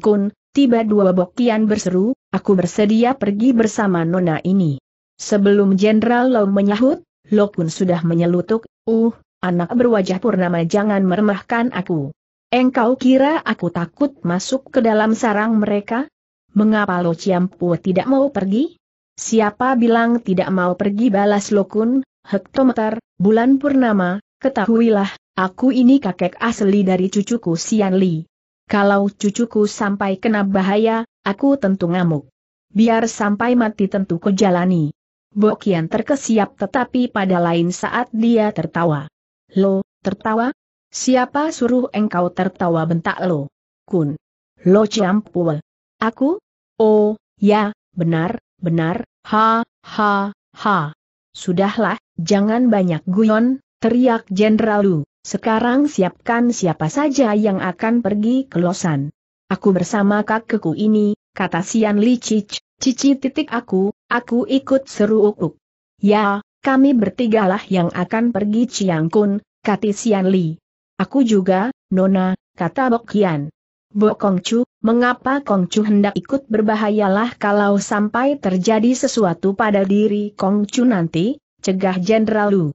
Kun tiba dua bokian berseru, aku bersedia pergi bersama nona ini. Sebelum Jenderal Lo menyahut, Lo pun sudah menyelutuk, uh, anak berwajah purnama jangan meremahkan aku. Engkau kira aku takut masuk ke dalam sarang mereka? Mengapa Lo Ciampu tidak mau pergi? Siapa bilang tidak mau pergi balas Lokun, hektometer, bulan purnama, ketahuilah, aku ini kakek asli dari cucuku Sian Li. Kalau cucuku sampai kena bahaya, aku tentu ngamuk. Biar sampai mati tentu ku jalani. Bokian terkesiap tetapi pada lain saat dia tertawa. Lo, tertawa? Siapa suruh engkau tertawa bentak lo? Kun. Lo campul. Aku? Oh, ya, benar, benar, ha, ha, ha. Sudahlah, jangan banyak guyon, teriak Jenderal Lu. Sekarang siapkan siapa saja yang akan pergi ke Losan. Aku bersama kakekku ini, kata Sian Li Cici, Cici titik aku, aku ikut seru ukuk. Ya, kami bertigalah yang akan pergi Ciangkun, kata Sian Li. Aku juga, Nona, kata Bokian. Bo Kongcu, mengapa Kongcu hendak ikut berbahayalah kalau sampai terjadi sesuatu pada diri Kongcu nanti, cegah Jenderal Lu.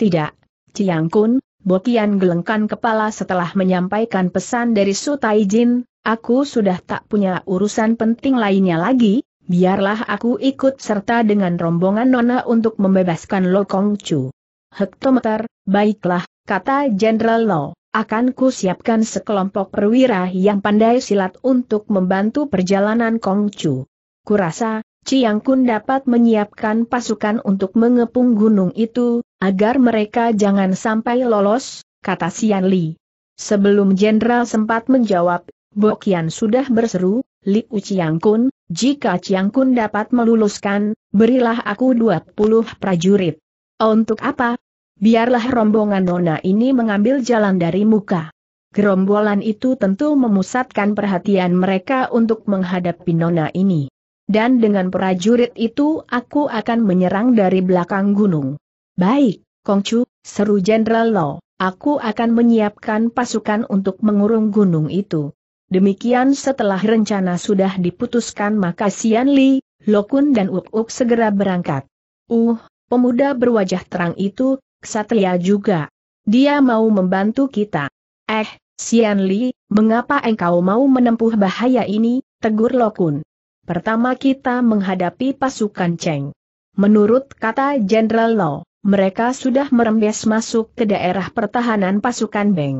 Tidak, Ciangkun, Bokian gelengkan kepala setelah menyampaikan pesan dari Sutai Jin, aku sudah tak punya urusan penting lainnya lagi, biarlah aku ikut serta dengan rombongan Nona untuk membebaskan Lo Kong Chu. Hektometer, baiklah, kata Jenderal Lo, akan ku siapkan sekelompok perwira yang pandai silat untuk membantu perjalanan Kong Chu. Kurasa, Chiang Kun dapat menyiapkan pasukan untuk mengepung gunung itu, agar mereka jangan sampai lolos, kata Sian Li. Sebelum jenderal sempat menjawab, Bokian sudah berseru, Li Chiang Kun, jika Chiang Kun dapat meluluskan, berilah aku 20 prajurit. Untuk apa? Biarlah rombongan nona ini mengambil jalan dari muka. Gerombolan itu tentu memusatkan perhatian mereka untuk menghadapi nona ini. Dan dengan prajurit itu aku akan menyerang dari belakang gunung. Baik, Kongcu, seru Jenderal Lo, aku akan menyiapkan pasukan untuk mengurung gunung itu. Demikian setelah rencana sudah diputuskan maka Sian Li, Lokun dan Uk Uk segera berangkat. Uh, pemuda berwajah terang itu, ksatria juga. Dia mau membantu kita. Eh, Sian Li, mengapa engkau mau menempuh bahaya ini, tegur Lokun. Pertama kita menghadapi pasukan Cheng. Menurut kata Jenderal Lo, mereka sudah merembes masuk ke daerah pertahanan pasukan Beng.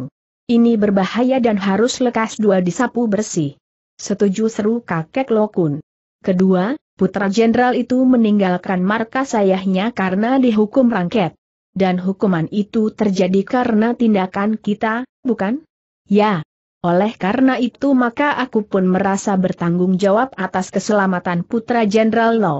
Ini berbahaya dan harus lekas dua disapu bersih. Setuju seru kakek Lokun. Kedua, putra jenderal itu meninggalkan markas ayahnya karena dihukum rangket. Dan hukuman itu terjadi karena tindakan kita, bukan? Ya. Oleh karena itu maka aku pun merasa bertanggung jawab atas keselamatan putra jenderal Lo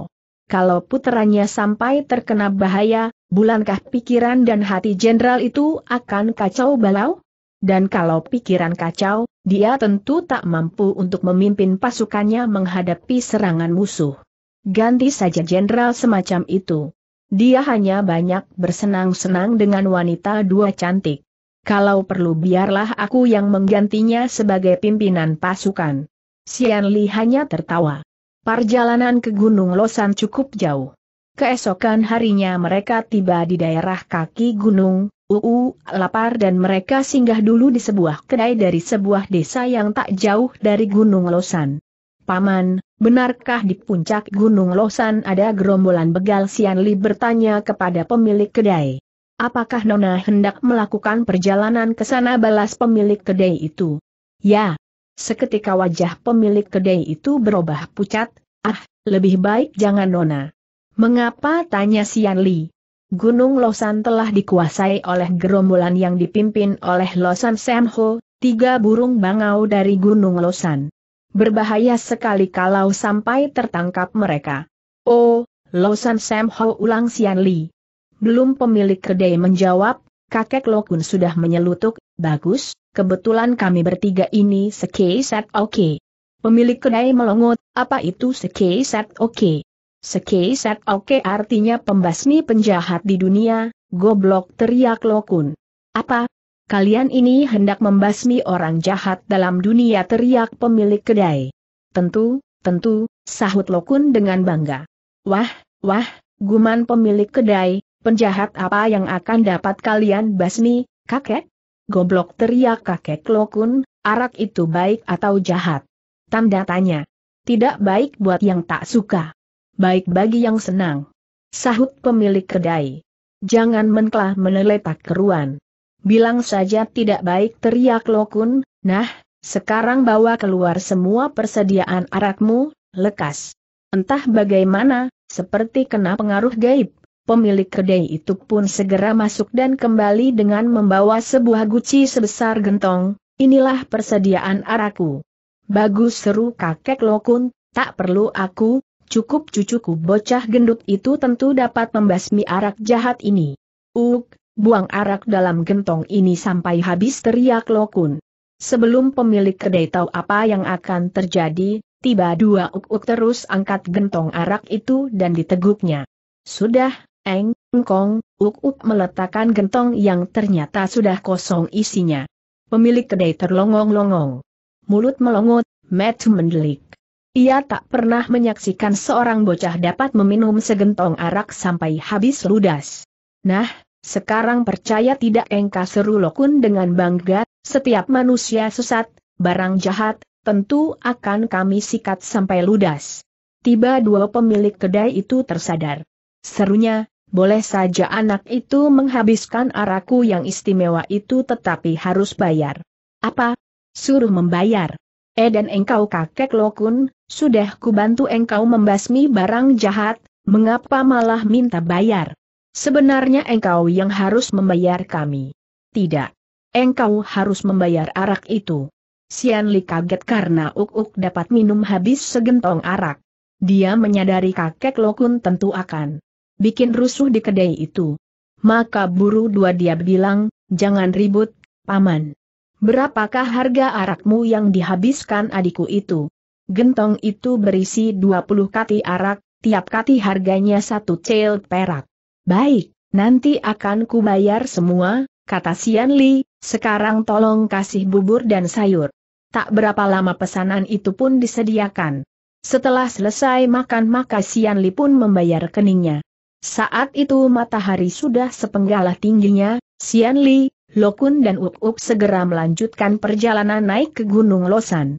kalau puteranya sampai terkena bahaya, bulankah pikiran dan hati jenderal itu akan kacau balau? Dan kalau pikiran kacau, dia tentu tak mampu untuk memimpin pasukannya menghadapi serangan musuh. Ganti saja jenderal semacam itu. Dia hanya banyak bersenang-senang dengan wanita dua cantik. Kalau perlu biarlah aku yang menggantinya sebagai pimpinan pasukan. Xian Li hanya tertawa. Perjalanan ke Gunung Losan cukup jauh. Keesokan harinya mereka tiba di daerah kaki gunung, UU, lapar dan mereka singgah dulu di sebuah kedai dari sebuah desa yang tak jauh dari Gunung Losan. Paman, benarkah di puncak Gunung Losan ada gerombolan begal Sianli bertanya kepada pemilik kedai. Apakah Nona hendak melakukan perjalanan ke sana balas pemilik kedai itu? Ya, Seketika wajah pemilik kedai itu berubah pucat, ah, lebih baik jangan nona. Mengapa tanya Sian Li? Gunung Losan telah dikuasai oleh gerombolan yang dipimpin oleh Losan Samho, tiga burung bangau dari Gunung Losan. Berbahaya sekali kalau sampai tertangkap mereka. Oh, Losan Samho ulang Sian Li. Belum pemilik kedai menjawab, kakek Lokun sudah menyelutuk, bagus, Kebetulan kami bertiga ini sekeset oke. Okay. Pemilik kedai melongot, apa itu sekeset oke? Okay? Sekeset oke okay artinya pembasmi penjahat di dunia, goblok teriak lokun. Apa? Kalian ini hendak membasmi orang jahat dalam dunia teriak pemilik kedai. Tentu, tentu, sahut lokun dengan bangga. Wah, wah, guman pemilik kedai, penjahat apa yang akan dapat kalian basmi, kakek? Goblok teriak kakek Lokun, arak itu baik atau jahat? Tanda tanya. Tidak baik buat yang tak suka. Baik bagi yang senang. Sahut pemilik kedai. Jangan menklah meneletak keruan. Bilang saja tidak baik teriak Lokun, nah, sekarang bawa keluar semua persediaan arakmu, lekas. Entah bagaimana, seperti kena pengaruh gaib pemilik kedai itu pun segera masuk dan kembali dengan membawa sebuah guci sebesar gentong, inilah persediaan araku. Bagus seru kakek lokun, tak perlu aku, cukup cucuku bocah gendut itu tentu dapat membasmi arak jahat ini. Uk, buang arak dalam gentong ini sampai habis teriak Lokun. Sebelum pemilik kedai tahu apa yang akan terjadi, tiba dua uk-uk terus angkat gentong arak itu dan diteguknya. Sudah, Eng, engkong, Uk-Uk meletakkan gentong yang ternyata sudah kosong isinya. Pemilik kedai terlongong-longong. Mulut melongot, Matt mendelik. Ia tak pernah menyaksikan seorang bocah dapat meminum segentong arak sampai habis ludas. Nah, sekarang percaya tidak engka seru lokun dengan bangga, setiap manusia sesat, barang jahat, tentu akan kami sikat sampai ludas. Tiba dua pemilik kedai itu tersadar. Serunya, boleh saja anak itu menghabiskan araku yang istimewa itu tetapi harus bayar. Apa? Suruh membayar. Eh dan engkau kakek lokun, sudah kubantu engkau membasmi barang jahat, mengapa malah minta bayar? Sebenarnya engkau yang harus membayar kami. Tidak. Engkau harus membayar arak itu. Sian Li kaget karena Uk-Uk dapat minum habis segentong arak. Dia menyadari kakek Lokun tentu akan bikin rusuh di kedai itu. Maka buru dua dia bilang, jangan ribut, paman. Berapakah harga arakmu yang dihabiskan adikku itu? Gentong itu berisi 20 kati arak, tiap kati harganya satu cel perak. Baik, nanti akan kubayar semua, kata Sian Li, sekarang tolong kasih bubur dan sayur. Tak berapa lama pesanan itu pun disediakan. Setelah selesai makan maka Sian Li pun membayar keningnya. Saat itu matahari sudah sepenggalah tingginya, Xian Li, Lokun dan Up Up segera melanjutkan perjalanan naik ke Gunung Losan.